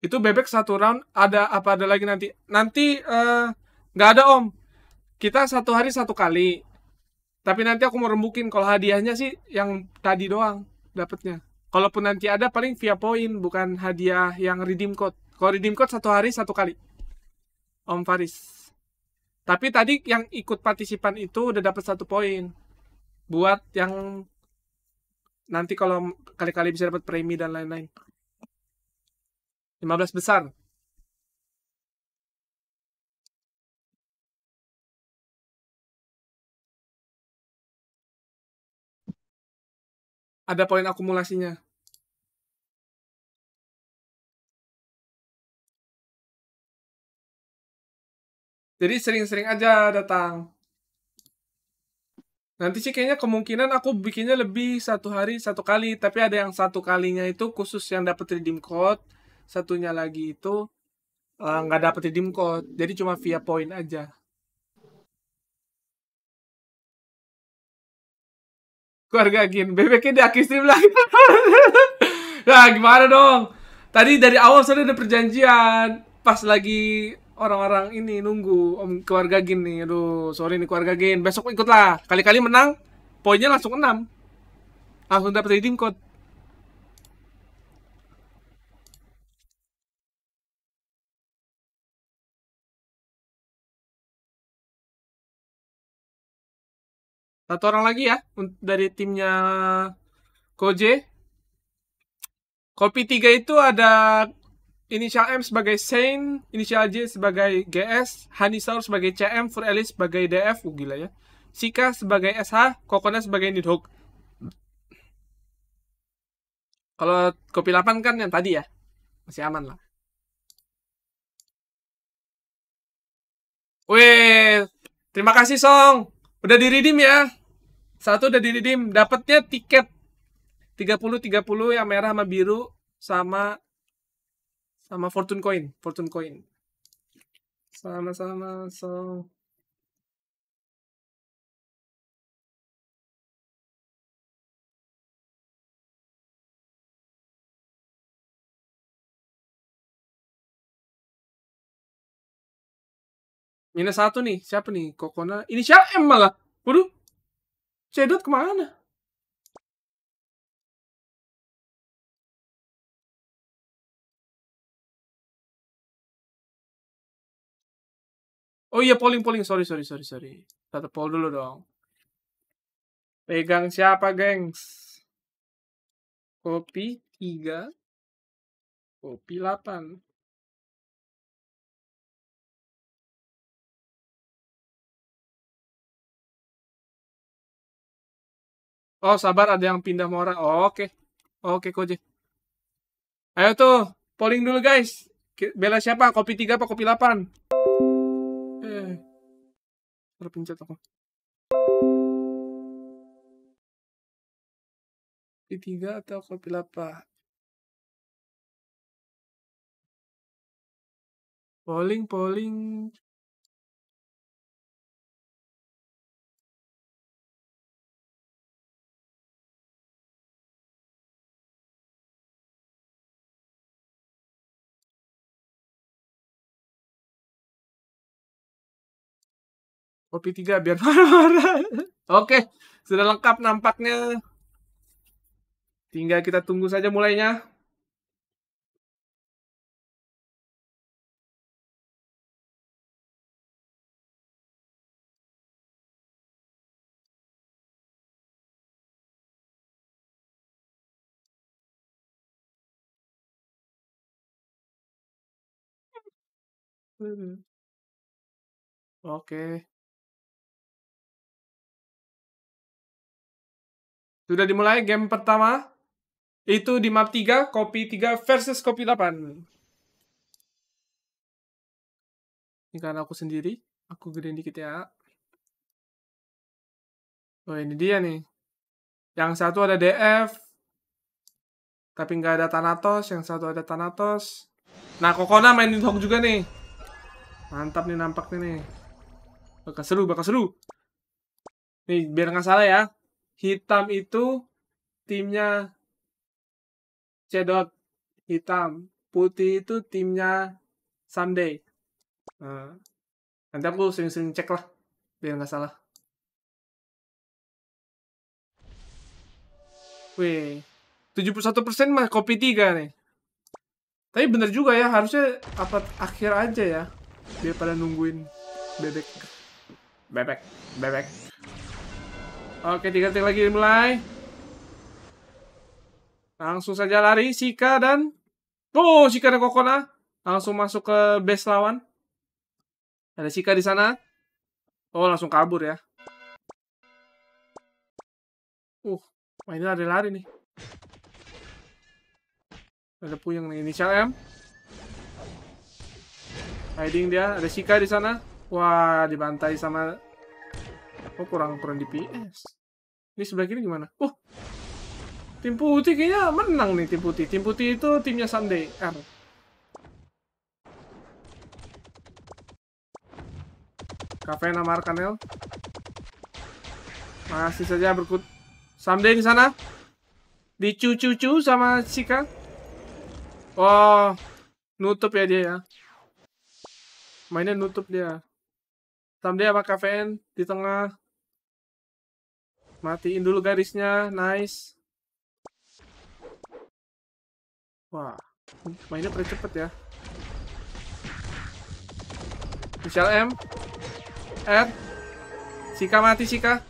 Speaker 1: itu bebek satu round ada apa ada
Speaker 2: lagi nanti nanti eh, nggak uh, ada om kita satu hari satu kali tapi nanti aku mau rembukin kalau hadiahnya sih yang tadi doang dapatnya kalaupun nanti ada paling via poin bukan hadiah yang redeem code kalau redeem code satu hari satu kali om Faris tapi tadi yang ikut partisipan itu udah dapat satu poin buat yang nanti kalau kali-kali bisa
Speaker 1: dapat premi dan lain-lain 15 besar. Ada poin akumulasinya. Jadi sering-sering aja datang.
Speaker 2: Nanti sih kayaknya kemungkinan aku bikinnya lebih satu hari satu kali, tapi ada yang satu kalinya itu khusus yang dapat redeem code satunya lagi itu eh, nggak uh, dapet redeem code jadi cuma via poin aja
Speaker 1: keluarga Gin bebeknya di akhir stream lagi
Speaker 2: nah gimana dong tadi dari awal sudah ada perjanjian pas lagi orang-orang ini nunggu om keluarga Gin nih aduh sorry nih keluarga Gin besok ikutlah kali-kali menang poinnya langsung 6 langsung dapat redeem code
Speaker 1: Satu orang lagi ya dari timnya Koje.
Speaker 2: Kopi tiga itu ada inisial M sebagai Saint, inisial J sebagai GS, Hanisaur sebagai CM, Furelis sebagai DF, uh, oh, gila ya. Sika sebagai SH, Kokona sebagai Nidhogg. Kalau kopi 8 kan yang tadi ya. Masih aman lah. Wih, terima kasih Song. Udah diridim ya. Satu udah diridim, dapatnya tiket 30 30 yang merah sama biru sama sama fortune coin, fortune coin.
Speaker 1: Sama-sama so Minus satu nih. Siapa nih? Kokona. Inisial M malah. Waduh. Cedot kemana? Oh iya polling polling sorry sorry sorry sorry satu poll dulu dong pegang siapa gengs kopi tiga kopi delapan Oh, sabar ada yang pindah mora. Oh, oke. Okay. oke, okay, Koje.
Speaker 2: Ayo tuh, polling dulu guys. Bela siapa? Kopi 3 apa kopi
Speaker 1: 8? Eh. Terpencet aku. Kopi 3 atau kopi 8? Polling, polling, kopi tiga biar marah-marah oke sudah lengkap nampaknya tinggal kita tunggu saja mulainya hmm. Oke. Okay. Sudah dimulai game pertama. Itu di
Speaker 2: map 3, kopi 3 versus kopi 8. Ini karena aku sendiri. Aku gede dikit ya. Oh ini dia nih. Yang satu ada DF. Tapi nggak ada Thanatos. Yang satu ada Thanatos. Nah Kokona main di Hawk juga nih. Mantap nih nampaknya nih. Bakal seru, bakal seru. Nih biar nggak salah ya hitam itu timnya cedot hitam putih itu timnya sunday nah, nanti aku sering-sering cek lah biar nggak salah Wih, 71% mah kopi tiga nih. Tapi bener juga ya, harusnya apa akhir aja ya. pada nungguin bebek. Bebek, bebek. Oke, tiga detik lagi mulai. Langsung saja lari Sika dan Oh, Sika dan Kokona langsung masuk ke base lawan. Ada Sika di sana. Oh, langsung kabur ya. Uh, wah ini ada lari nih. Ada puyeng nih, inisial M. Hiding dia, ada Sika di sana. Wah, dibantai sama Oh, kurang kurang DPS. Ini sebelah kiri gimana? Oh, tim putih kayaknya menang nih tim putih. Tim putih itu timnya Sunday R. Kafein nama Arkanel. Masih saja berkut. Sunday di sana. Dicucu-cucu sama Sika. Oh, nutup ya dia ya. Mainnya nutup dia. Sunday sama KVN di tengah. Matiin dulu garisnya. Nice. Wah. Mainnya pretty cepet ya. special M. Ed. Sika mati, Sika.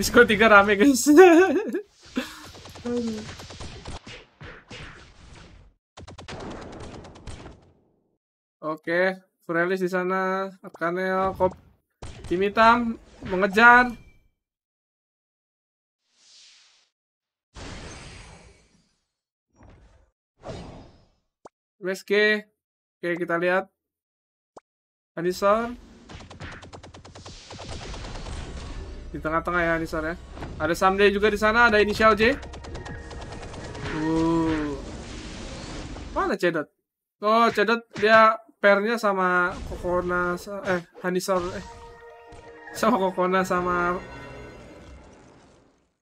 Speaker 2: Discord 3 rame, guys. Oke, Frelis di sana, Arkanel, Kop, Tim Hitam mengejar. USG. Oke, kita lihat. Anisar. Di tengah-tengah ya Anisar ya. Ada Someday juga di sana, ada inisial J. Uh. Mana Cedot? Oh, Cedot dia pernya sama Kokona eh Hanisar eh sama Kokona sama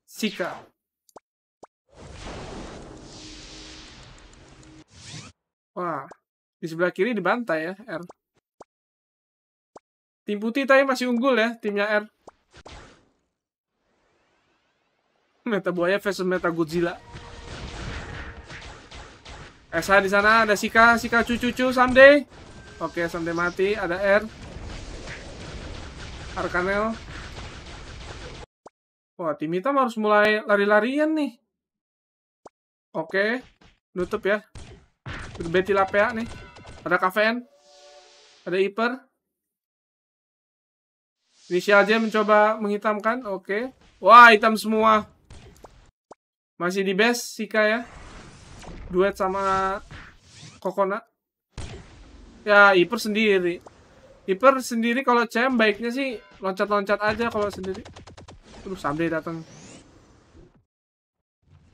Speaker 2: Sika. Wah, di sebelah kiri dibantai ya, R. Tim putih tadi masih unggul ya, timnya R. Meta buaya versus meta Godzilla. SH eh, di sana ada Sika, Sika cucu-cucu someday. Oke, someday mati, ada R. Arkanel. Wah, tim hitam harus mulai lari-larian nih. Oke, nutup ya. Betilapea nih. Ada Kaven, Ada Iper. Ini Inisial aja mencoba menghitamkan. Oke. Wah, hitam semua. Masih di base Sika ya. Duet sama Kokona. Ya, Iper sendiri. Iper sendiri kalau cem baiknya sih loncat-loncat aja kalau sendiri. Terus Samde datang.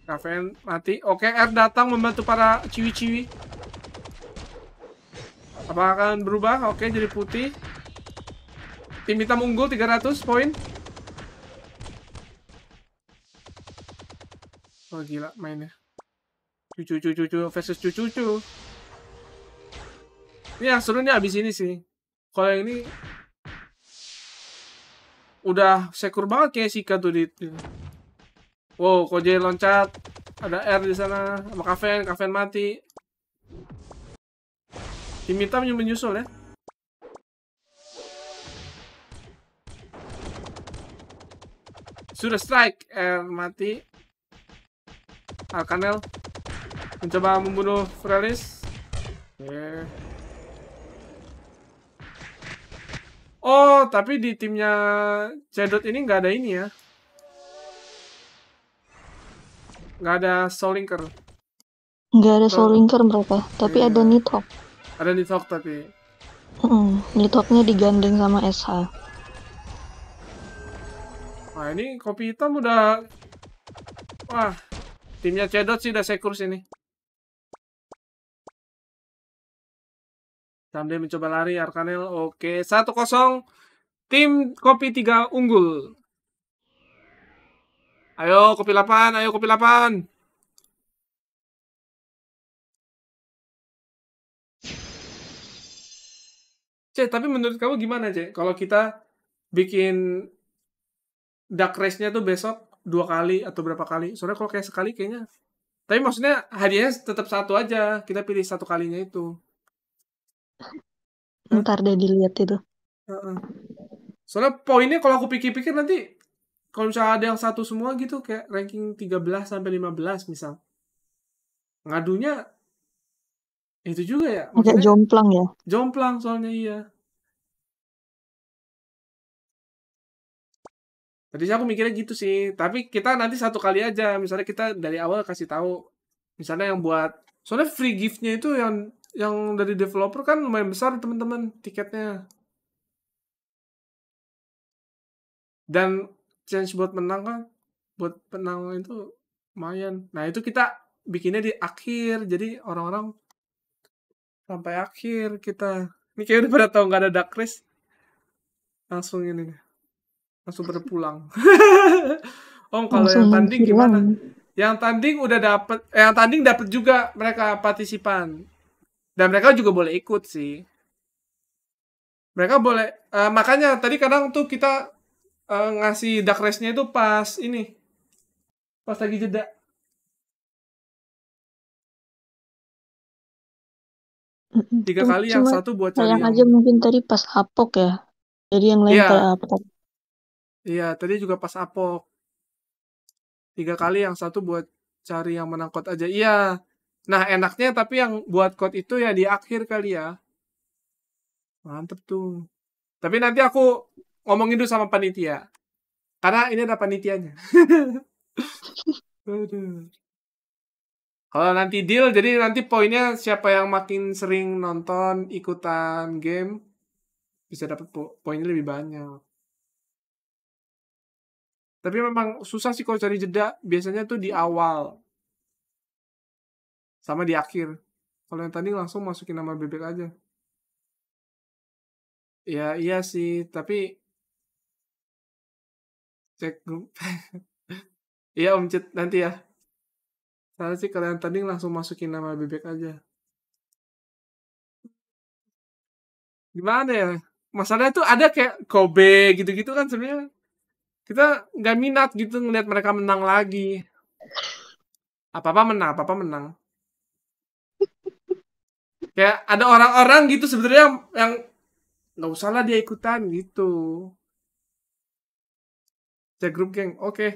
Speaker 2: Kaven mati. Oke, R datang membantu para ciwi-ciwi. Apakah akan berubah? Oke, jadi putih. Tim hitam unggul 300 poin. Wah, oh, gila mainnya. Cucu-cucu cucu versus cucu-cucu. Ini yang seru nih abis ini sih. Kalau yang ini udah sekur banget kayak Sika tuh di. Wow, Koje loncat. Ada R di sana. Sama Kaven, Kaven mati. Tim hitam yang menyusul ya. Sudah strike. Er, mati. Alkanel. Mencoba membunuh Frelis. Yeah. Oh, tapi di timnya Cedot ini nggak ada ini ya. Nggak ada Soul Linker.
Speaker 3: Nggak ada Soul Linker mereka. Tapi yeah. ada Nitok.
Speaker 2: Ada di talk tapi.
Speaker 3: di talknya digandeng sama SH.
Speaker 2: Wah ini kopi hitam udah. Wah timnya cedot sih udah sekur sini.
Speaker 1: Sambil mencoba lari Arkanel. Oke, 1-0. Tim Kopi 3 unggul. Ayo Kopi 8, ayo Kopi 8. C, tapi menurut kamu gimana, C? Kalau kita bikin
Speaker 2: duck race-nya tuh besok dua kali atau berapa kali. Soalnya kalau kayak sekali kayaknya. Tapi maksudnya hadiahnya tetap satu aja. Kita pilih satu kalinya itu.
Speaker 3: Ntar deh dilihat itu.
Speaker 2: Soalnya poinnya kalau aku pikir-pikir nanti kalau misalnya ada yang satu semua gitu kayak ranking 13 sampai 15 misal.
Speaker 1: Ngadunya itu juga ya agak jomplang ya jomplang soalnya iya tadi
Speaker 2: aku mikirnya gitu sih tapi kita nanti satu kali aja misalnya kita dari awal kasih tahu misalnya yang buat soalnya free giftnya itu yang yang dari developer kan lumayan besar teman-teman tiketnya dan chance buat menang kan buat menang itu lumayan nah itu kita bikinnya di akhir jadi orang-orang sampai akhir kita ini kayak udah pada tahu gak ada dark race langsung ini nih langsung berpulang om kalau yang tanding gimana yang tanding udah dapet eh, yang tanding dapet juga mereka partisipan dan mereka juga boleh ikut sih mereka boleh uh, makanya tadi kadang tuh kita uh, ngasih dark
Speaker 1: race-nya itu pas ini pas lagi jeda tiga Cuma iya, kali yang satu buat cari yang, yang aja mungkin tadi pas apok ya jadi yang lain ya. kayak apok iya tadi juga
Speaker 2: pas apok tiga kali yang satu buat cari yang menang kot aja iya nah enaknya tapi yang buat kot itu ya di akhir kali ya mantep tuh tapi nanti aku ngomongin dulu sama panitia karena ini ada panitianya Kalau nanti deal, jadi nanti poinnya siapa yang makin sering nonton ikutan game bisa dapat po poinnya lebih banyak. Tapi memang susah sih kalau cari jeda. Biasanya tuh di awal sama di akhir. Kalau yang tadi langsung masukin nama bebek aja. Ya iya sih, tapi cek grup. Iya Om Cet, nanti ya. Saya sih kalian tanding langsung masukin nama bebek aja. Gimana ya? Masalahnya tuh ada kayak Kobe gitu-gitu kan sebenarnya kita nggak minat gitu ngeliat mereka menang lagi. Apa apa menang, apa apa menang. Kayak ada orang-orang gitu sebenarnya yang
Speaker 1: nggak usahlah dia ikutan gitu. Cek grup geng, oke. Okay.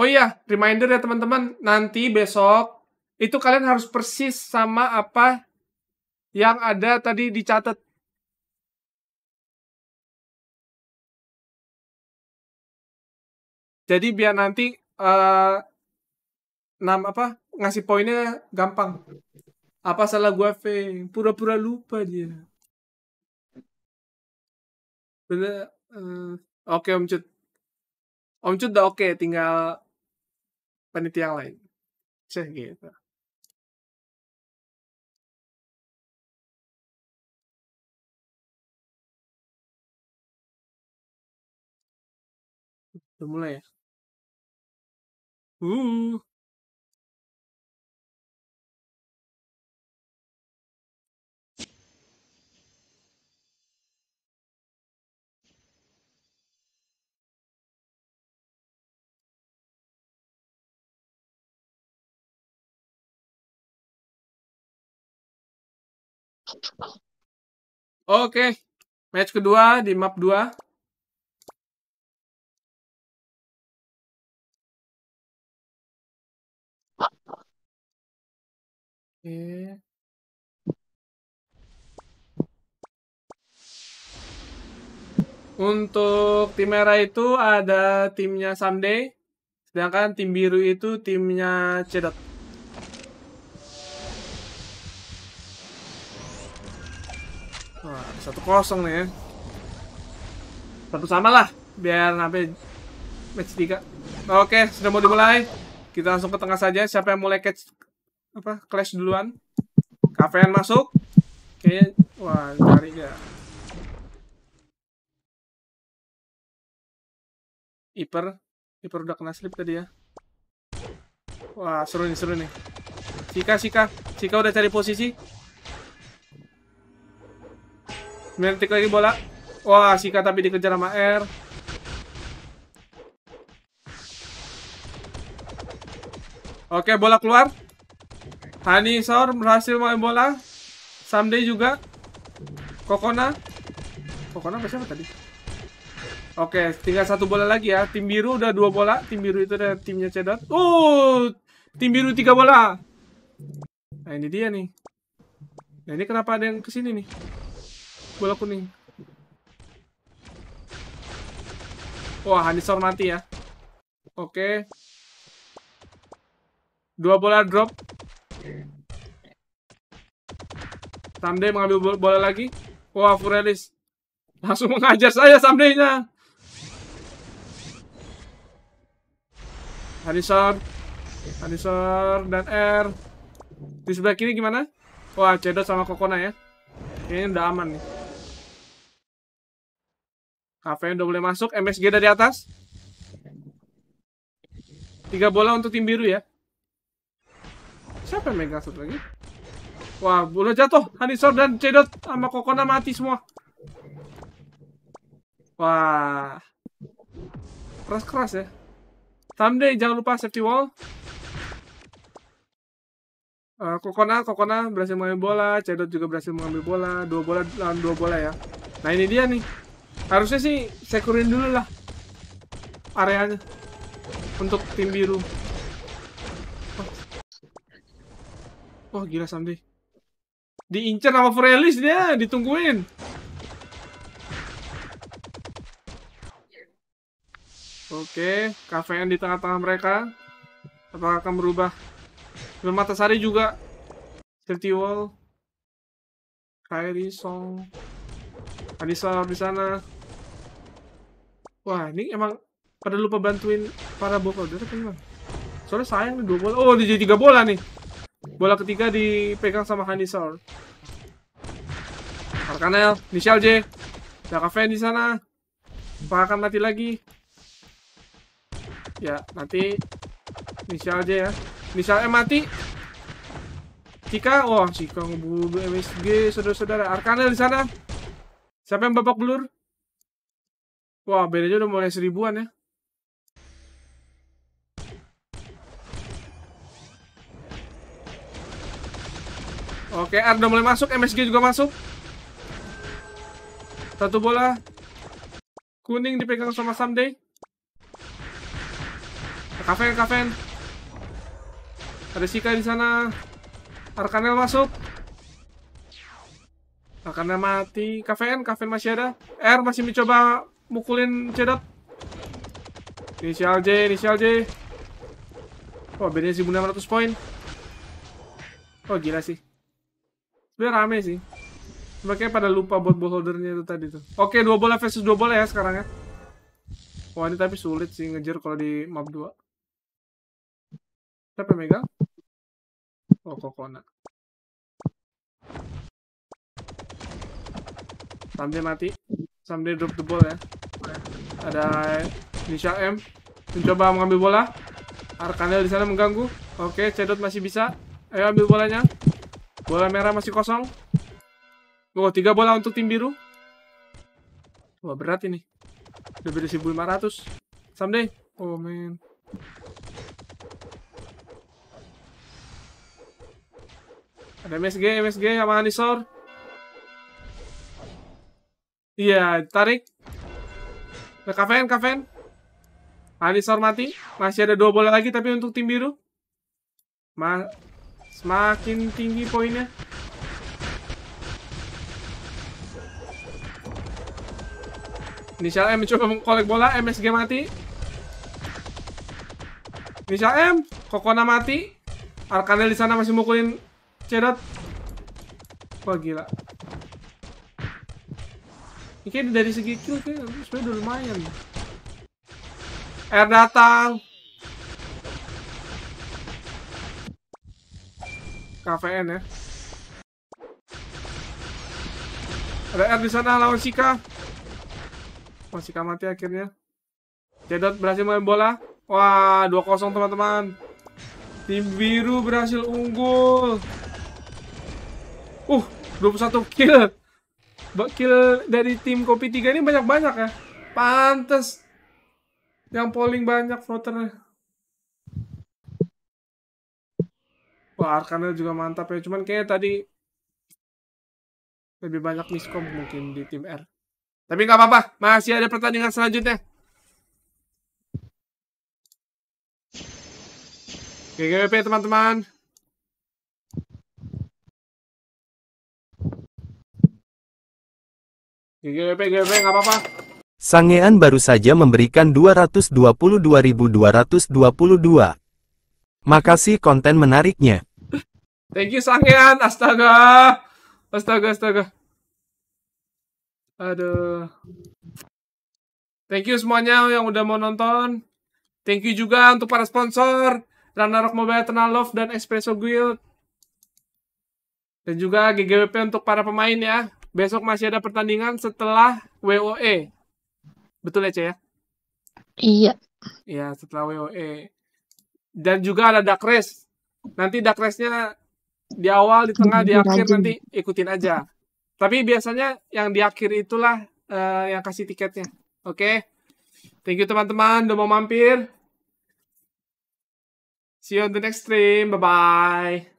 Speaker 1: Oh iya, reminder ya teman-teman, nanti besok itu kalian harus persis sama apa yang ada tadi dicatat. Jadi biar nanti uh, eh,
Speaker 2: nama apa ngasih poinnya gampang. Apa salah gua V? Pura-pura lupa dia. Bener.
Speaker 1: Uh, oke okay, Om Cud. Om Cud udah oke, okay, tinggal panitia yang lain. Sih gitu. Udah mulai ya? Uh. Oke. Match kedua di map 2. Oke.
Speaker 2: Untuk tim merah itu ada timnya Someday, sedangkan tim biru itu timnya Cedot. Wah, satu kosong nih ya. Satu sama lah, biar sampai match tiga, Oke, sudah mau dimulai. Kita langsung ke tengah saja. Siapa yang mulai catch apa clash duluan? Kafein masuk. oke, wah, cari ya. Iper, Iper udah kena slip tadi ya. Wah, seru nih, seru nih. Sika, Sika. Sika udah cari posisi. Menetik lagi bola. Wah, Sika tapi dikejar sama R. Oke, bola keluar. Hani Saur berhasil main bola. Someday juga. Kokona. Kokona apa siapa tadi? Oke, tinggal satu bola lagi ya. Tim biru udah dua bola. Tim biru itu ada timnya Cedot. Uh, tim biru tiga bola. Nah, ini dia nih. Nah, ini kenapa ada yang kesini nih? bola kuning. Wah, Hanisor mati ya. Oke. Dua bola drop. Tamde mengambil bola, lagi. Wah, Furelis. Langsung mengajar saya Tamde-nya. Hanisor. Hanisor dan R. Di sebelah kiri gimana? Wah, Cedot sama Kokona ya. Kayaknya udah aman nih. Kafein udah boleh masuk. MSG dari atas. Tiga bola untuk tim biru ya. Siapa yang megang satu lagi? Wah, bola jatuh. Hanisor dan Cedot sama Kokona mati semua. Wah. Keras-keras ya. Someday jangan lupa safety wall. Uh, Kokona, Kokona berhasil mengambil bola. Cedot juga berhasil mengambil bola. Dua bola lawan dua bola ya. Nah ini dia nih harusnya sih saya kurin dulu lah areanya untuk tim biru Wah gila Samdi Diincar sama Frelis dia Ditungguin Oke KVN di tengah-tengah mereka Apakah akan berubah film Matasari juga Dirty Wall Kairi Song Anissa di sana. Wah, ini emang pada lupa bantuin para bokoder kan bang? Soalnya sayang nih dua bola. Oh, jadi tiga bola nih. Bola ketiga dipegang sama Hanisor. Arkanel, Michelle J. Jakaven di sana. Pak akan mati lagi. Ya, nanti Michelle J ya. Michelle M mati. Cika, wah oh, Cika ngebunuh MSG saudara-saudara. Arkanel di sana. Siapa yang babak belur? Wah, bedanya udah mulai seribuan ya. Oke, R udah mulai masuk, MSG juga masuk. Satu bola. Kuning dipegang sama Someday. Kaven, Kaven. Ada Sika di sana. Arkanel masuk. Karena mati. Kafein, kafein masih ada. R masih mencoba mukulin cedot. Inisial J, inisial J. Oh, bedanya 1600 poin. Oh, gila sih. Sebenernya rame sih. Makanya pada lupa buat ball holdernya itu tadi tuh. Oke, dua bola versus dua bola ya sekarang ya. Wah, ini tapi sulit sih ngejar kalau di map 2. Siapa yang megang? Oh, Kokona. Sampai mati. Sampai drop the ball ya. Ada Nisha M. Mencoba mengambil bola. Arkanel di sana mengganggu. Oke, Cedot masih bisa. Ayo ambil bolanya. Bola merah masih kosong. Oh, tiga bola untuk tim biru. Wah, berat ini. Lebih dari 1500. Someday. Oh, man. Ada MSG, MSG sama Anisor. Iya, tarik. Ke kafein, kafein. Anisor nah, mati. Masih ada dua bola lagi tapi untuk tim biru. Ma semakin tinggi poinnya. Inisial M mencoba mengkolek bola, MSG mati. Inisial M, Kokona mati. Arkanel di sana masih mukulin Cedot. Wah gila. Ini ya, kayak dari segi kill kayak sebenarnya udah lumayan. Air datang. KVN ya. Ada air di sana lawan Sika. Oh, Sika mati akhirnya. Jedot berhasil main bola. Wah, 2-0 teman-teman. Tim biru berhasil unggul. Uh, 21 kill kill dari tim Kopi 3 ini banyak-banyak ya. Pantes yang polling banyak voternya. Wah, Arkana juga mantap ya. Cuman kayak tadi lebih banyak miskom mungkin di tim R. Tapi nggak apa-apa, masih ada pertandingan selanjutnya.
Speaker 1: GGWP teman-teman. GGP, GGP, nggak apa-apa. Sangean
Speaker 2: baru saja memberikan 222.222.
Speaker 3: Makasih konten menariknya.
Speaker 2: Thank you Sangean, astaga. Astaga, astaga. Aduh. Thank you semuanya yang udah mau nonton. Thank you juga untuk para sponsor. Ragnarok Mobile Eternal Love dan Espresso Guild. Dan juga GGWP untuk para pemain ya besok masih ada pertandingan setelah WOE. Betul ya, Ce ya? Iya. Iya, setelah WOE. Dan juga ada dark race. Nanti dark race-nya di awal, di tengah, di iya, akhir nanti ikutin aja. Tapi biasanya yang di akhir itulah uh, yang kasih tiketnya. Oke. Okay? Thank you teman-teman udah mau mampir. See you on the next stream. Bye bye.